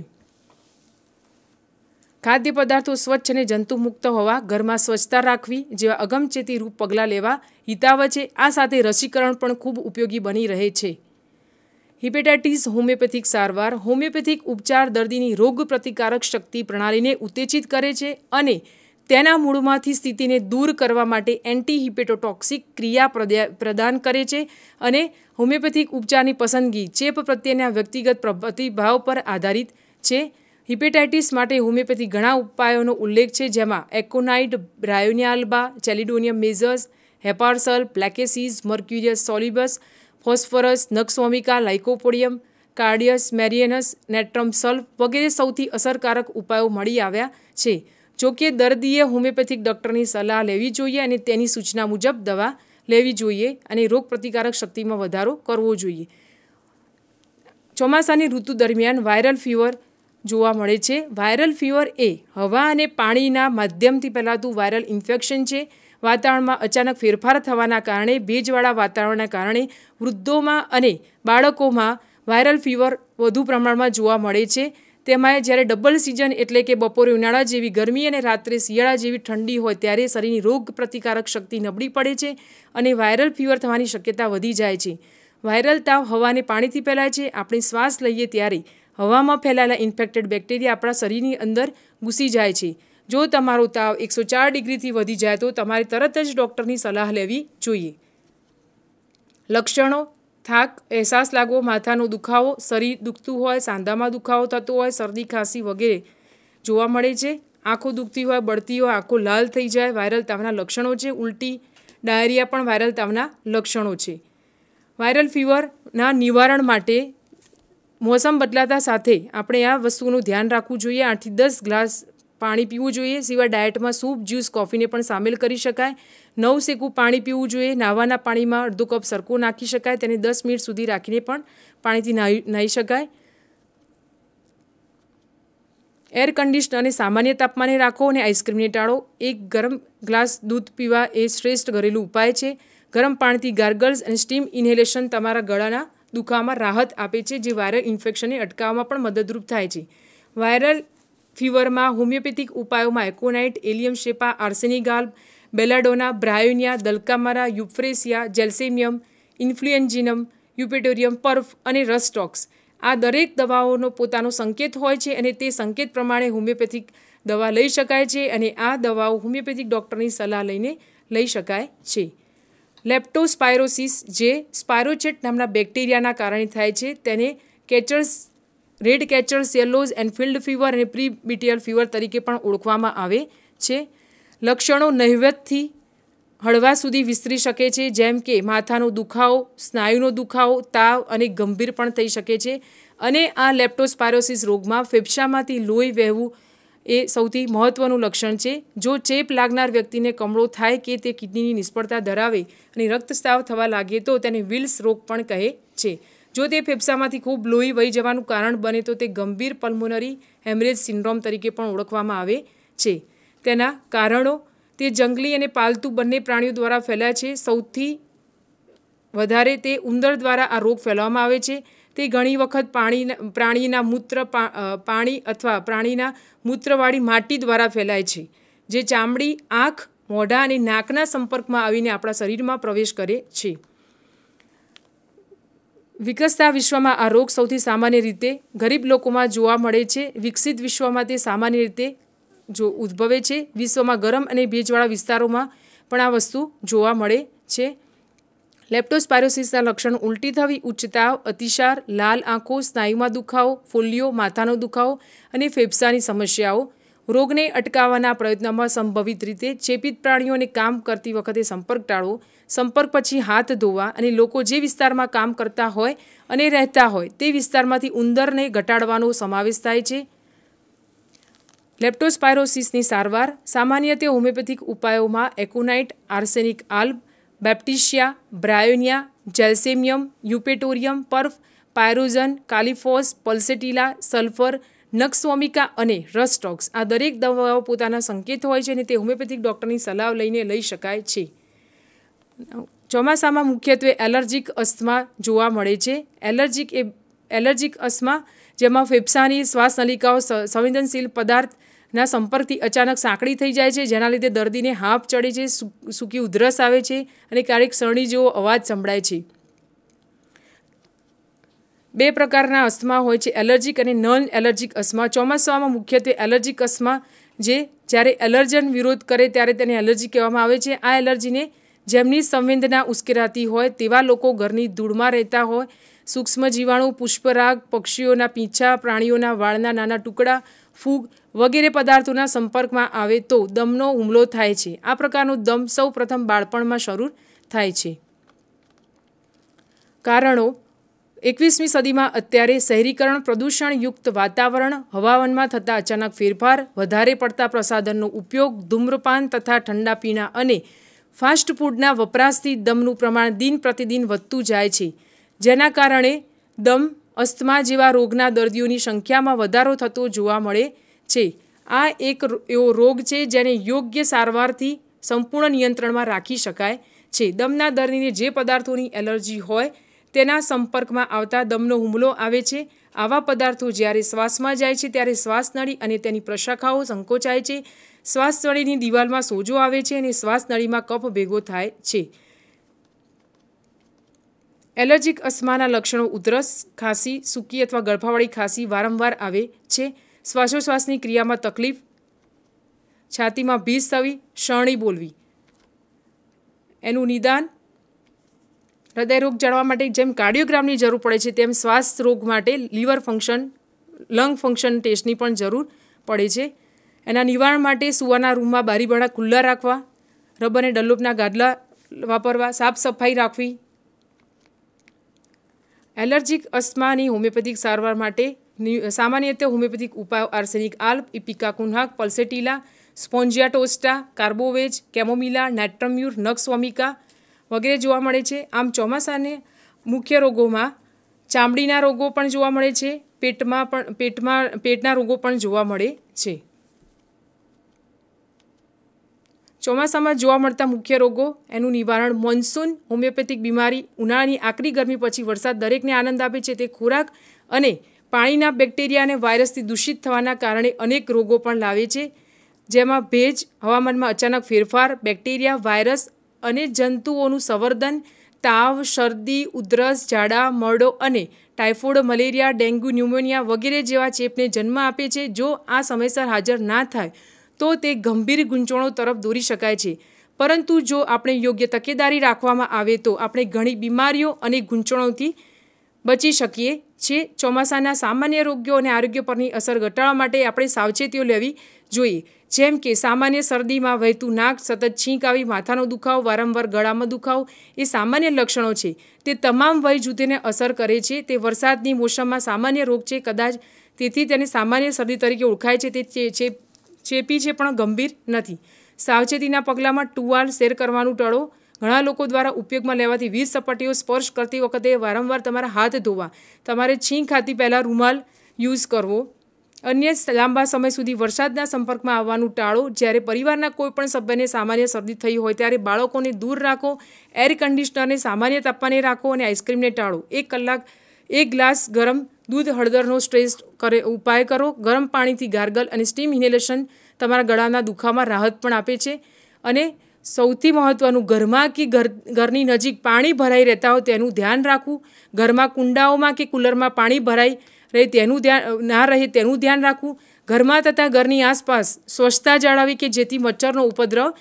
ખાદ્ય પદાર્થો સ્વચ્છ અને જંતુમુક્ત હોવા ઘરમાં સ્વચ્છતા રાખવી જેવા અગમચેતી રૂપ પગલાં લેવા હિતાવ છે આ સાથે રસીકરણ પણ ખૂબ ઉપયોગી બની રહે છે હિપેટાઇટિસ હોમિયોપેથિક સારવાર હોમિયોપેથિક ઉપચાર દર્દીની રોગ પ્રતિકારક શક્તિ પ્રણાલીને ઉત્તેજિત કરે છે અને તેના મૂળમાંથી સ્થિતિને દૂર કરવા માટે એન્ટી હિપેટોટોક્સિક ક્રિયા પ્રદાન કરે છે અને હોમિયોપેથિક ઉપચારની પસંદગી ચેપ પ્રત્યેના વ્યક્તિગત પ્રતિભાવ પર આધારિત છે હિપેટાઇટિસ માટે હોમિયોપેથી ઘણા ઉપાયોનો ઉલ્લેખ છે જેમાં એકોનાઇટ બ્રાયોનિયાલ્બા ચેલિડોનિયમ મેઝર્સ હેપાર્સલ પ્લેકેસીસ મર્ક્યુરિયસ સોલિબસ ફોસ્ફરસ નક્સોમિકા લાઇકોપોડિયમ કાર્ડિયસ મેરિયનસ નેટ્રમ સલ્ફ વગેરે સૌથી અસરકારક ઉપાયો મળી આવ્યા છે જોકે દર્દીએ હોમિયોપેથિક ડૉક્ટરની સલાહ લેવી જોઈએ અને તેની સૂચના મુજબ દવા લેવી જોઈએ અને રોગપ્રતિકારક શક્તિમાં વધારો કરવો જોઈએ ચોમાસાની ઋતુ દરમિયાન વાયરલ ફીવર જોવા મળે છે વાયરલ ફીવર એ હવા અને પાણીના માધ્યમથી ફેલાતું વાયરલ ઇન્ફેક્શન છે વાતાવરણમાં અચાનક ફેરફાર થવાના કારણે ભેજવાળા વાતાવરણના કારણે વૃદ્ધોમાં અને બાળકોમાં વાયરલ ફીવર વધુ પ્રમાણમાં જોવા મળે છે તેમાં જ્યારે ડબલ સિઝન એટલે કે બપોરે ઉનાળા જેવી ગરમી અને રાત્રે શિયાળા જેવી ઠંડી હોય ત્યારે શરીરની રોગ પ્રતિકારક શક્તિ નબળી પડે છે અને વાયરલ ફીવર થવાની શક્યતા વધી જાય છે વાયરલ તાવ હવાને પાણીથી ફેલાય છે આપણે શ્વાસ લઈએ ત્યારે હવામાં ફેલાયેલા ઇન્ફેક્ટેડ બેક્ટેરિયા આપણા શરીરની અંદર ઘૂસી જાય છે જો તમારો તાવ એકસો ચાર ડિગ્રીથી વધી જાય તો તમારે તરત જ ડૉક્ટરની સલાહ લેવી જોઈએ લક્ષણો થાક અહેસાસ લાગવો માથાનો દુખાવો શરીર દુખતું હોય સાંધામાં દુખાવો થતો હોય શરદી ખાંસી વગેરે જોવા મળે છે આંખો દુખતી હોય બળતી હોય આંખો લાલ થઈ જાય વાયરલ તાવના લક્ષણો છે ઉલટી ડાયરિયા પણ વાયરલ તાવના લક્ષણો છે વાયરલ ફીવરના નિવારણ માટે મોસમ બદલાતા સાથે આપણે આ વસ્તુનું ધ્યાન રાખવું જોઈએ આઠથી દસ ગ્લાસ પાણી પીવું જોઈએ સિવાય ડાયટમાં સૂપ જ્યુસ કોફીને પણ સામેલ કરી શકાય નવ શેકું પાણી પીવું જોઈએ નાહવાના પાણીમાં અડધો કપ સરકો નાખી શકાય તેને દસ મિનિટ સુધી રાખીને પણ પાણીથી નાહી નાહી શકાય એર અને સામાન્ય તાપમાને રાખો અને આઈસ્ક્રીમને ટાળો એક ગરમ ગ્લાસ દૂધ પીવા એ શ્રેષ્ઠ ઘરેલું ઉપાય છે ગરમ પાણીથી ગાર્ગલ્સ અને સ્ટીમ ઇન્હેલેશન તમારા ગળાના દુખાવામાં રાહત આપે છે જે વાયરલ ઇન્ફેક્શનને અટકાવવામાં પણ મદદરૂપ થાય છે વાયરલ ફીવરમાં હોમિયોપેથિક ઉપાયોમાં એકોનાઇટ એલિયમ શેપા આર્સેનિગાલ બેલાડોના બ્રાયોનિયા દલકામારા યુફ્રેસિયા જેલ્સેમિયમ ઇન્ફ્લુએન્જિનમ યુપેટોરિયમ પર્ફ અને રસટોક્સ આ દરેક દવાઓનો પોતાનો સંકેત હોય છે અને તે સંકેત પ્રમાણે હોમિયોપેથિક દવા લઈ શકાય છે અને આ દવાઓ હોમિયોપેથિક ડૉક્ટરની સલાહ લઈને લઈ શકાય છે લેપ્ટોસ્પાયરોસિસ જે સ્પાયરોચેટ નામના બેક્ટેરિયાના કારણે થાય છે તેને catchers red catchers yellows and field fever અને પ્રીબિટિયલ ફીવર તરીકે પણ ઓળખવામાં આવે છે લક્ષણો નહિવતથી હળવા સુધી વિસ્તરી શકે છે જેમ કે માથાનો દુખાવો સ્નાયુનો દુખાવો તાવ અને ગંભીર પણ થઈ શકે છે અને આ લેપ્ટોસ્પાયરોસિસ રોગમાં ફેફસામાંથી લોહી વહેવું એ સૌથી મહત્ત્વનું લક્ષણ છે જો ચેપ લાગનાર વ્યક્તિને કમળો થાય કે તે કિડનીની નિષ્ફળતા ધરાવે અને રક્તસ્રાવ થવા લાગે તો તેને વિલ્સ રોગ પણ કહે છે જો તે ફેફસામાંથી ખૂબ લોહી વહી જવાનું કારણ બને તો તે ગંભીર પલ્મોનરી હેમરેજ સિન્ડ્રોમ તરીકે પણ ઓળખવામાં આવે છે તેના કારણો તે જંગલી અને પાલતુ બંને પ્રાણીઓ દ્વારા ફેલાય છે સૌથી વધારે તે ઉંદર દ્વારા આ રોગ ફેલાવવામાં આવે છે તે ઘણી વખત પાણી પ્રાણીના મૂત્ર પાણી અથવા પ્રાણીના મૂત્રવાળી માટી દ્વારા ફેલાય છે જે ચામડી આંખ મોઢા અને નાકના સંપર્કમાં આવીને આપણા શરીરમાં પ્રવેશ કરે છે વિકસતા વિશ્વમાં આ રોગ સૌથી સામાન્ય રીતે ગરીબ લોકોમાં જોવા મળે છે વિકસિત વિશ્વમાં તે સામાન્ય રીતે જો ઉદ્ભવે છે વિશ્વમાં ગરમ અને ભેજવાળા વિસ્તારોમાં પણ આ વસ્તુ જોવા મળે છે લેપ્ટોસ્પાયરોસિસના લક્ષણ ઉલટી થવી ઉચ્ચ તાવ અતિસાર લાલ આંખો સ્નાયુમાં દુખાવો ફોલ્લીઓ માથાનો દુખાવો અને ફેફસાની સમસ્યાઓ રોગને અટકાવવાના પ્રયત્નોમાં સંભવિત રીતે ચેપિત પ્રાણીઓને કામ કરતી વખતે સંપર્ક ટાળવો સંપર્ક પછી હાથ ધોવા અને લોકો જે વિસ્તારમાં કામ કરતા હોય અને રહેતા હોય તે વિસ્તારમાંથી ઉંદરને ઘટાડવાનો સમાવેશ થાય છે લેપ્ટોસ્પાયરોસિસની સારવાર સામાન્ય તે હોમિયોપેથિક ઉપાયોમાં aconite arsenic alb baptisia bryonia gelsemium eupatorium perf pyrogen kali phos pulsatilla sulphur nux vomica અને રસ્ટોક્સ આ દરેક દવાઓ પોતાના સંકેત હોય છે અને તે હોમિયોપેથિક ડૉક્ટરની સલાહ લઈને લઈ શકાય છે ચોમાસામાં મુખ્યત્વે એલર્જિક અસ્થમા જોવા મળે છે એલર્જિક એ એલર્જિક અસ્થમા જેમાં ફેફસાની શ્વાસનલિકાઓ સંવેદનશીલ પદાર્થ ના સંપર્કથી અચાનક સાંકડી થઈ જાય છે જેના લીધે દર્દીને હાંફ ચડે છે સૂકી ઉધરસ આવે છે અને ક્યારેક સરણી જેવો અવાજ સંભળાય છે બે પ્રકારના અસ્થમા હોય છે એલર્જીક અને નોન એલર્જીક અસ્થમા ચોમાસામાં મુખ્યત્વે એલર્જીક અસ્થમા જે જ્યારે એલર્જન વિરોધ કરે ત્યારે તેને એલર્જી કહેવામાં આવે છે આ એલર્જીને જેમની સંવેદના ઉશ્કેરાતી હોય તેવા લોકો ઘરની ધૂળમાં રહેતા હોય સૂક્ષ્મ જીવાણુ પુષ્પરાગ પક્ષીઓના પીંછા પ્રાણીઓના વાળના નાના ટુકડા ફૂગ વગેરે પદાર્થોના સંપર્કમાં આવે તો દમનો હુમલો થાય છે આ પ્રકારનો દમ સૌ પ્રથમ બાળપણમાં શરૂ થાય છે કારણો એકવીસમી સદીમાં અત્યારે શહેરીકરણ પ્રદૂષણયુક્ત વાતાવરણ હવામાનમાં થતા અચાનક ફેરફાર વધારે પડતા પ્રસાધનનો ઉપયોગ ધૂમ્રપાન તથા ઠંડા પીણા અને ફાસ્ટફૂડના વપરાશથી દમનું પ્રમાણ દિન પ્રતિદિન વધતું જાય છે જેના કારણે દમ અસ્થમા જેવા રોગના દર્દીઓની સંખ્યામાં વધારો થતો જોવા મળે છે આ એક એવો રોગ છે જેને યોગ્ય સારવારથી સંપૂર્ણ નિયંત્રણમાં રાખી શકાય છે દમના દર્દીને જે પદાર્થોની એલર્જી હોય તેના સંપર્કમાં આવતા દમનો હુમલો આવે છે આવા પદાર્થો જ્યારે શ્વાસમાં જાય છે ત્યારે શ્વાસનળી અને તેની પ્રશાખાઓ સંકોચાય છે શ્વાસનળીની દિવાલમાં સોજો આવે છે અને શ્વાસનળીમાં કફ ભેગો થાય છે એલર્જીક અસ્માના લક્ષણો ઉધરસ ખાંસી સૂકી અથવા ગળફાવાળી ખાંસી વારંવાર આવે છે શ્વાસોશ્વાસની ક્રિયામાં તકલીફ છાતીમાં ભીસ થવી શરણી બોલવી એનું નિદાન હૃદયરોગ જાણવા માટે જેમ કાર્ડિયોગ્રામની જરૂર પડે છે તેમ શ્વાસ રોગ માટે લીવર ફંક્શન લંગ ફંક્શન ટેસ્ટની પણ જરૂર પડે છે એના નિવારણ માટે સુવાના રૂમમાં બારીબાણા ખુલ્લા રાખવા રબર અને ડલ્લોપના ગાદલા વાપરવા સાફ સફાઈ રાખવી એલર્જીક અસ્થમાની હોમિયોપેથિક સારવાર માટે સામાન્ય રીતે હોમિયોપેથિક ઉપાયો આર્સેનિક આલ્પ ઇપિકા કુન્હાક પલ્સેટીલા સ્પોન્જિયા ટોસ્ટા કાર્બોવેજ કેમોમિલા નેટ્રમ્યુર નક્સવમિકા વગેરે જોવા મળે છે આમ ચોમાસાને મુખ્ય રોગોમાં ચામડીના રોગો પણ જોવા મળે છે પેટમાં પણ પેટમાં પેટના રોગો પણ જોવા મળે છે ચોમાસામાં જોવા મળતા મુખ્ય રોગો એનું નિવારણ મોન્સૂન હોમિયોપેથિક બીમારી ઉનાળાની આકરી ગરમી પછી વરસાદ દરેકને આનંદ આપે છે તે ખોરાક અને પાણીના બેક્ટેરિયા અને વાયરસથી દૂષિત થવાના કારણે અનેક રોગો પણ લાવે છે જેમાં ભેજ હવામાનમાં અચાનક ફેરફાર બેક્ટેરિયા વાયરસ અને જંતુઓનું સંવર્ધન તાવ શરદી ઉધરસ ઝાડા મરડો અને ટાઇફોઇડ મલેરિયા ડેન્ગ્યુ ન્યુમોનિયા વગેરે જેવા ચેપને જન્મ આપે છે જો આ સમયસર હાજર ના થાય તો તે ગંભીર ગૂંચવણો તરફ દોરી શકાય છે પરંતુ જો આપણે યોગ્ય તકેદારી રાખવામાં આવે તો આપણે ઘણી બીમારીઓ અને ગૂંચવણોથી બચી શકીએ છે ચોમાસાના સામાન્ય રોગ્યો અને આરોગ્ય પરની અસર ઘટાડવા માટે આપણે સાવચેતીઓ લેવી જોઈએ જેમ કે સામાન્ય શરદીમાં વહેતું નાક સતત છીંક આવી માથાનો દુખાવો વારંવાર ગળામાં દુખાવ એ સામાન્ય લક્ષણો છે તે તમામ વય જૂથેને અસર કરે છે તે વરસાદની મોસમમાં સામાન્ય રોગ છે કદાચ તેથી તેને સામાન્ય શરદી તરીકે ઓળખાય છે તે ચેપી છે પણ ગંભીર નથી સાવચેતીના પગલામાં ટુવાલ શેર કરવાનું ટળો ઘણા લોકો દ્વારા ઉપયોગમાં લેવાથી વીજ સપાટીઓ સ્પર્શ કરતી વખતે વારંવાર તમારા હાથ ધોવા તમારે છીંક ખાતી પહેલાં રૂમાલ યુઝ કરવો અન્ય લાંબા સમય સુધી વરસાદના સંપર્કમાં આવવાનું ટાળો જ્યારે પરિવારના કોઈપણ સભ્યને સામાન્ય શરદી થઈ હોય ત્યારે બાળકોને દૂર રાખો એર કન્ડિશનરને સામાન્ય તાપમાને રાખો અને આઈસ્ક્રીમને ટાળો એક કલાક એક ગ્લાસ ગરમ દૂધ હળદરનો સ્ટ્રેસ કરે ઉપાય કરો ગરમ પાણીથી ગાર્ગલ અને સ્ટીમ ઇન્હેલેશન તમારા ગળાના દુખામાં રાહત પણ આપે છે અને સૌથી મહત્ત્વનું ઘરમાં કે ઘર ઘરની નજીક પાણી ભરાઈ રહેતા હોય તેનું ધ્યાન રાખવું ઘરમાં કુંડાઓમાં કે કુલરમાં પાણી ભરાઈ રહે તેનું ધ્યાન ના રહે તેનું ધ્યાન રાખવું ઘરમાં તથા ઘરની આસપાસ સ્વચ્છતા જાળવી કે જેથી મચ્છરનો ઉપદ્રવ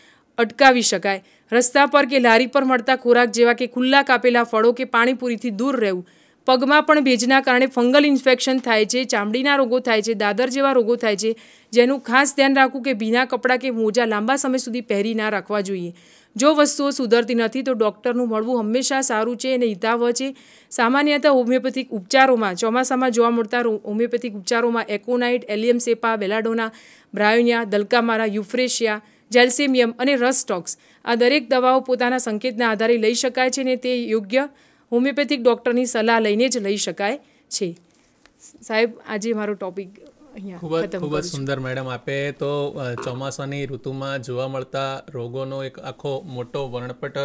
અટકાવી શકાય રસ્તા પર કે લારી પર મળતા ખોરાક જેવા કે ખુલ્લા કાપેલા ફળો કે પાણીપુરીથી દૂર રહેવું પગમાં પણ ભેજના કારણે ફંગલ ઇન્ફેક્શન થાય છે ચામડીના રોગો થાય છે દાદર જેવા રોગો થાય છે જેનું ખાસ ધ્યાન રાખવું કે ભીના કપડાં કે મોજા લાંબા સમય સુધી પહેરી ના રાખવા જોઈએ જો વસ્તુઓ સુધરતી નથી તો ડૉક્ટરનું મળવું હંમેશા સારું છે અને હિતાવહ છે સામાન્યતઃ હોમિયોપેથિક ઉપચારોમાં ચોમાસામાં જોવા મળતા હોમિયોપેથિક ઉપચારોમાં એકોનાઇટ એલિયમ સેપા બેલાડોના બ્રાયોનિયા દલકામારા યુફ્રેશિયા જેલ્સેમિયમ અને રસ સ્ટોક્સ આ દરેક દવાઓ પોતાના સંકેતના આધારે લઈ શકાય છે અને તે યોગ્ય હોમિયોપેથિક ડૉક્ટરની સલાહ લઈને જ લઈ શકાય છે સાહેબ આજે મારો ટોપિક ખૂબ જ ખૂબ જ
સુંદર મેડમ આપે તો ચોમાસાની ઋતુમાં જોવા મળતા રોગોનો એક આખો મોટો વર્ણપટ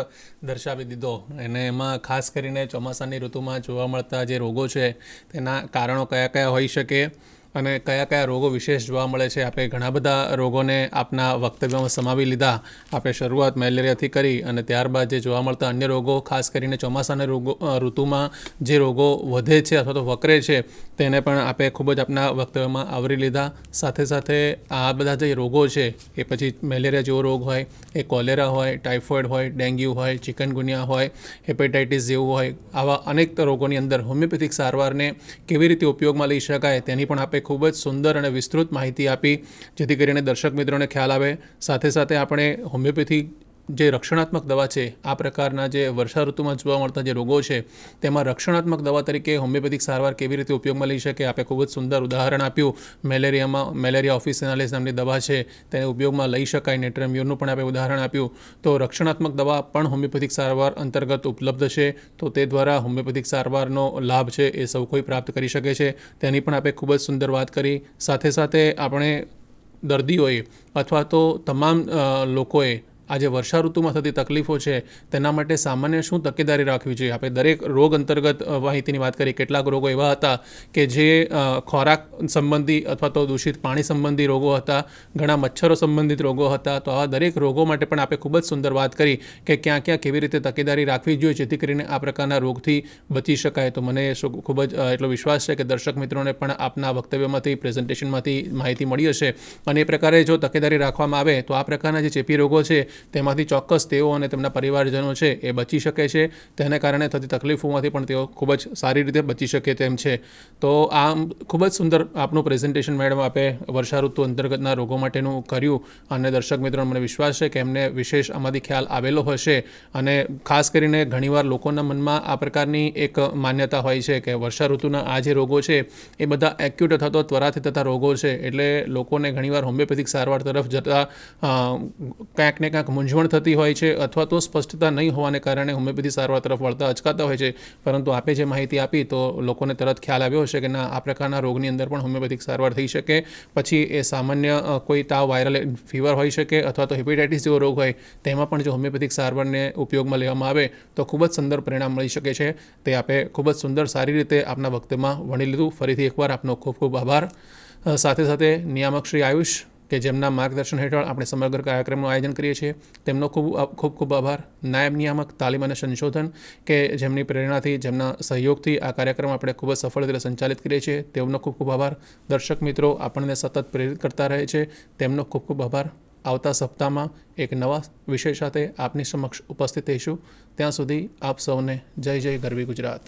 દર્શાવી દીધો અને એમાં ખાસ કરીને ચોમાસાની ઋતુમાં જોવા મળતા જે રોગો છે તેના કારણો કયા કયા હોઈ શકે અને કયા કયા રોગો વિશેષ જોવા મળે છે આપણે ઘણા બધા રોગોને આપના વક્તવ્યમાં સમાવી લીધા આપણે શરૂઆત મેલેરિયાથી કરી અને ત્યારબાદ જે જોવા મળતા અન્ય રોગો ખાસ કરીને ચોમાસાના રોગો ઋતુમાં જે રોગો વધે છે અથવા તો વકરે છે તેને પણ આપે ખૂબ જ આપના વક્તવ્યમાં આવરી લીધા સાથે સાથે આ બધા જે રોગો છે એ પછી મેલેરિયા જેવો રોગ હોય એ કોલેરા હોય ટાઇફોઇડ હોય ડેન્ગ્યુ હોય ચિકનગુનિયા હોય હેપેટાઇટિસ જેવું હોય આવા અનેક રોગોની અંદર હોમિયોપેથિક સારવારને કેવી રીતે ઉપયોગમાં લઈ શકાય તેની પણ આપે આપે ખૂબ જ સુંદર અને વિસ્તૃત માહિતી આપી જેથી કરીને દર્શક મિત્રોને ખ્યાલ આવે સાથે સાથે આપણે હોમિયોપેથી જે રક્ષણાત્મક દવા છે આ પ્રકારના જે વર્ષા ઋતુમાં જોવા મળતા જે રોગો છે તેમાં રક્ષણાત્મક દવા તરીકે હોમિયોપેથિક સારવાર કેવી રીતે ઉપયોગમાં લઈ શકે આપે ખૂબ જ સુંદર ઉદાહરણ આપ્યું મેલેરિયામાં મેલેરિયા ઓફિસ એનાલિસ નામની દવા છે તેને ઉપયોગમાં લઈ શકાય નેટ્રેમ્યુરનું પણ આપણે ઉદાહરણ આપ્યું તો રક્ષણાત્મક દવા પણ હોમિયોપેથિક સારવાર અંતર્ગત ઉપલબ્ધ છે તો તે દ્વારા હોમિયોપેથિક સારવારનો લાભ છે એ સૌ કોઈ પ્રાપ્ત કરી શકે છે તેની પણ આપણે ખૂબ જ સુંદર વાત કરી સાથે સાથે આપણે દર્દીઓએ અથવા તો તમામ લોકોએ આ જે વર્ષા ઋતુમાં થતી તકલીફો છે તેના માટે સામાન્ય શું તકેદારી રાખવી જોઈએ આપણે દરેક રોગ અંતર્ગત માહિતીની વાત કરીએ કેટલાક રોગો એવા હતા કે જે ખોરાક સંબંધી અથવા તો દૂષિત પાણી સંબંધી રોગો હતા ઘણા મચ્છરો સંબંધિત રોગો હતા તો આવા દરેક રોગો માટે પણ આપણે ખૂબ જ સુંદર વાત કરી કે ક્યાં ક્યાં કેવી રીતે તકેદારી રાખવી જોઈએ જેથી કરીને આ પ્રકારના રોગથી બચી શકાય તો મને ખૂબ જ એટલો વિશ્વાસ છે કે દર્શક મિત્રોને પણ આપના વક્તવ્યમાંથી પ્રેઝન્ટેશનમાંથી માહિતી મળી હશે અને એ પ્રકારે જો તકેદારી રાખવામાં આવે તો આ પ્રકારના જે ચેપી રોગો છે તેમાંથી ચોક્કસ તેઓ અને તેમના પરિવારજનો છે એ બચી શકે છે તેને કારણે થતી તકલીફોમાંથી પણ તેઓ ખૂબ જ સારી રીતે બચી શકે તેમ છે તો આમ ખૂબ જ સુંદર આપનું પ્રેઝન્ટેશન મેડમ આપે વર્ષાઋતુ અંતર્ગતના રોગો માટેનું કર્યું અને દર્શક મિત્રો મને વિશ્વાસ છે કે એમને વિશેષ આમાંથી ખ્યાલ આવેલો હશે અને ખાસ કરીને ઘણીવાર લોકોના મનમાં આ પ્રકારની એક માન્યતા હોય છે કે વર્ષાઋતુના આ જે રોગો છે એ બધા એક્યુટ અથવા તો ત્વરાથી થતા રોગો છે એટલે લોકોને ઘણીવાર હોમિયોપેથિક સારવાર તરફ જતાં ક્યાંક ને ક્યાંક ક્યાંક મૂંઝવણ થતી હોય છે અથવા તો સ્પષ્ટતા નહીં હોવાને કારણે હોમિયોપેથી સારવાર તરફ વળતા અચકાતા હોય છે પરંતુ આપે જે માહિતી આપી તો લોકોને તરત ખ્યાલ આવ્યો હશે કે ના આ પ્રકારના રોગની અંદર પણ હોમિયોપેથિક સારવાર થઈ શકે પછી એ સામાન્ય કોઈ તાવ વાયરલ ફીવર હોઈ શકે અથવા તો હેપેટાઇટિસ જેવો રોગ હોય તેમાં પણ જો હોમિયોપેથિક સારવારને ઉપયોગમાં લેવામાં આવે તો ખૂબ જ સુંદર પરિણામ મળી શકે છે તે આપે ખૂબ જ સુંદર સારી રીતે આપના વખતમાં વણી લીધું ફરીથી એકવાર આપનો ખૂબ ખૂબ આભાર સાથે સાથે નિયામક શ્રી આયુષ કે જેમના માર્ગદર્શન હેઠળ આપણે સમગ્ર કાર્યક્રમનું આયોજન કરીએ છીએ તેમનો ખૂબ ખૂબ ખૂબ આભાર નાયબ નિયામક તાલીમ અને સંશોધન કે જેમની પ્રેરણાથી જેમના સહયોગથી આ કાર્યક્રમ આપણે ખૂબ જ સફળ રીતે સંચાલિત કરીએ છીએ તેમનો ખૂબ ખૂબ આભાર દર્શક મિત્રો આપણને સતત પ્રેરિત કરતા રહે છે તેમનો ખૂબ ખૂબ આભાર આવતા સપ્તાહમાં એક નવા વિષય સાથે આપની સમક્ષ ઉપસ્થિત થઈશું ત્યાં સુધી આપ સૌને જય જય ગરવી ગુજરાત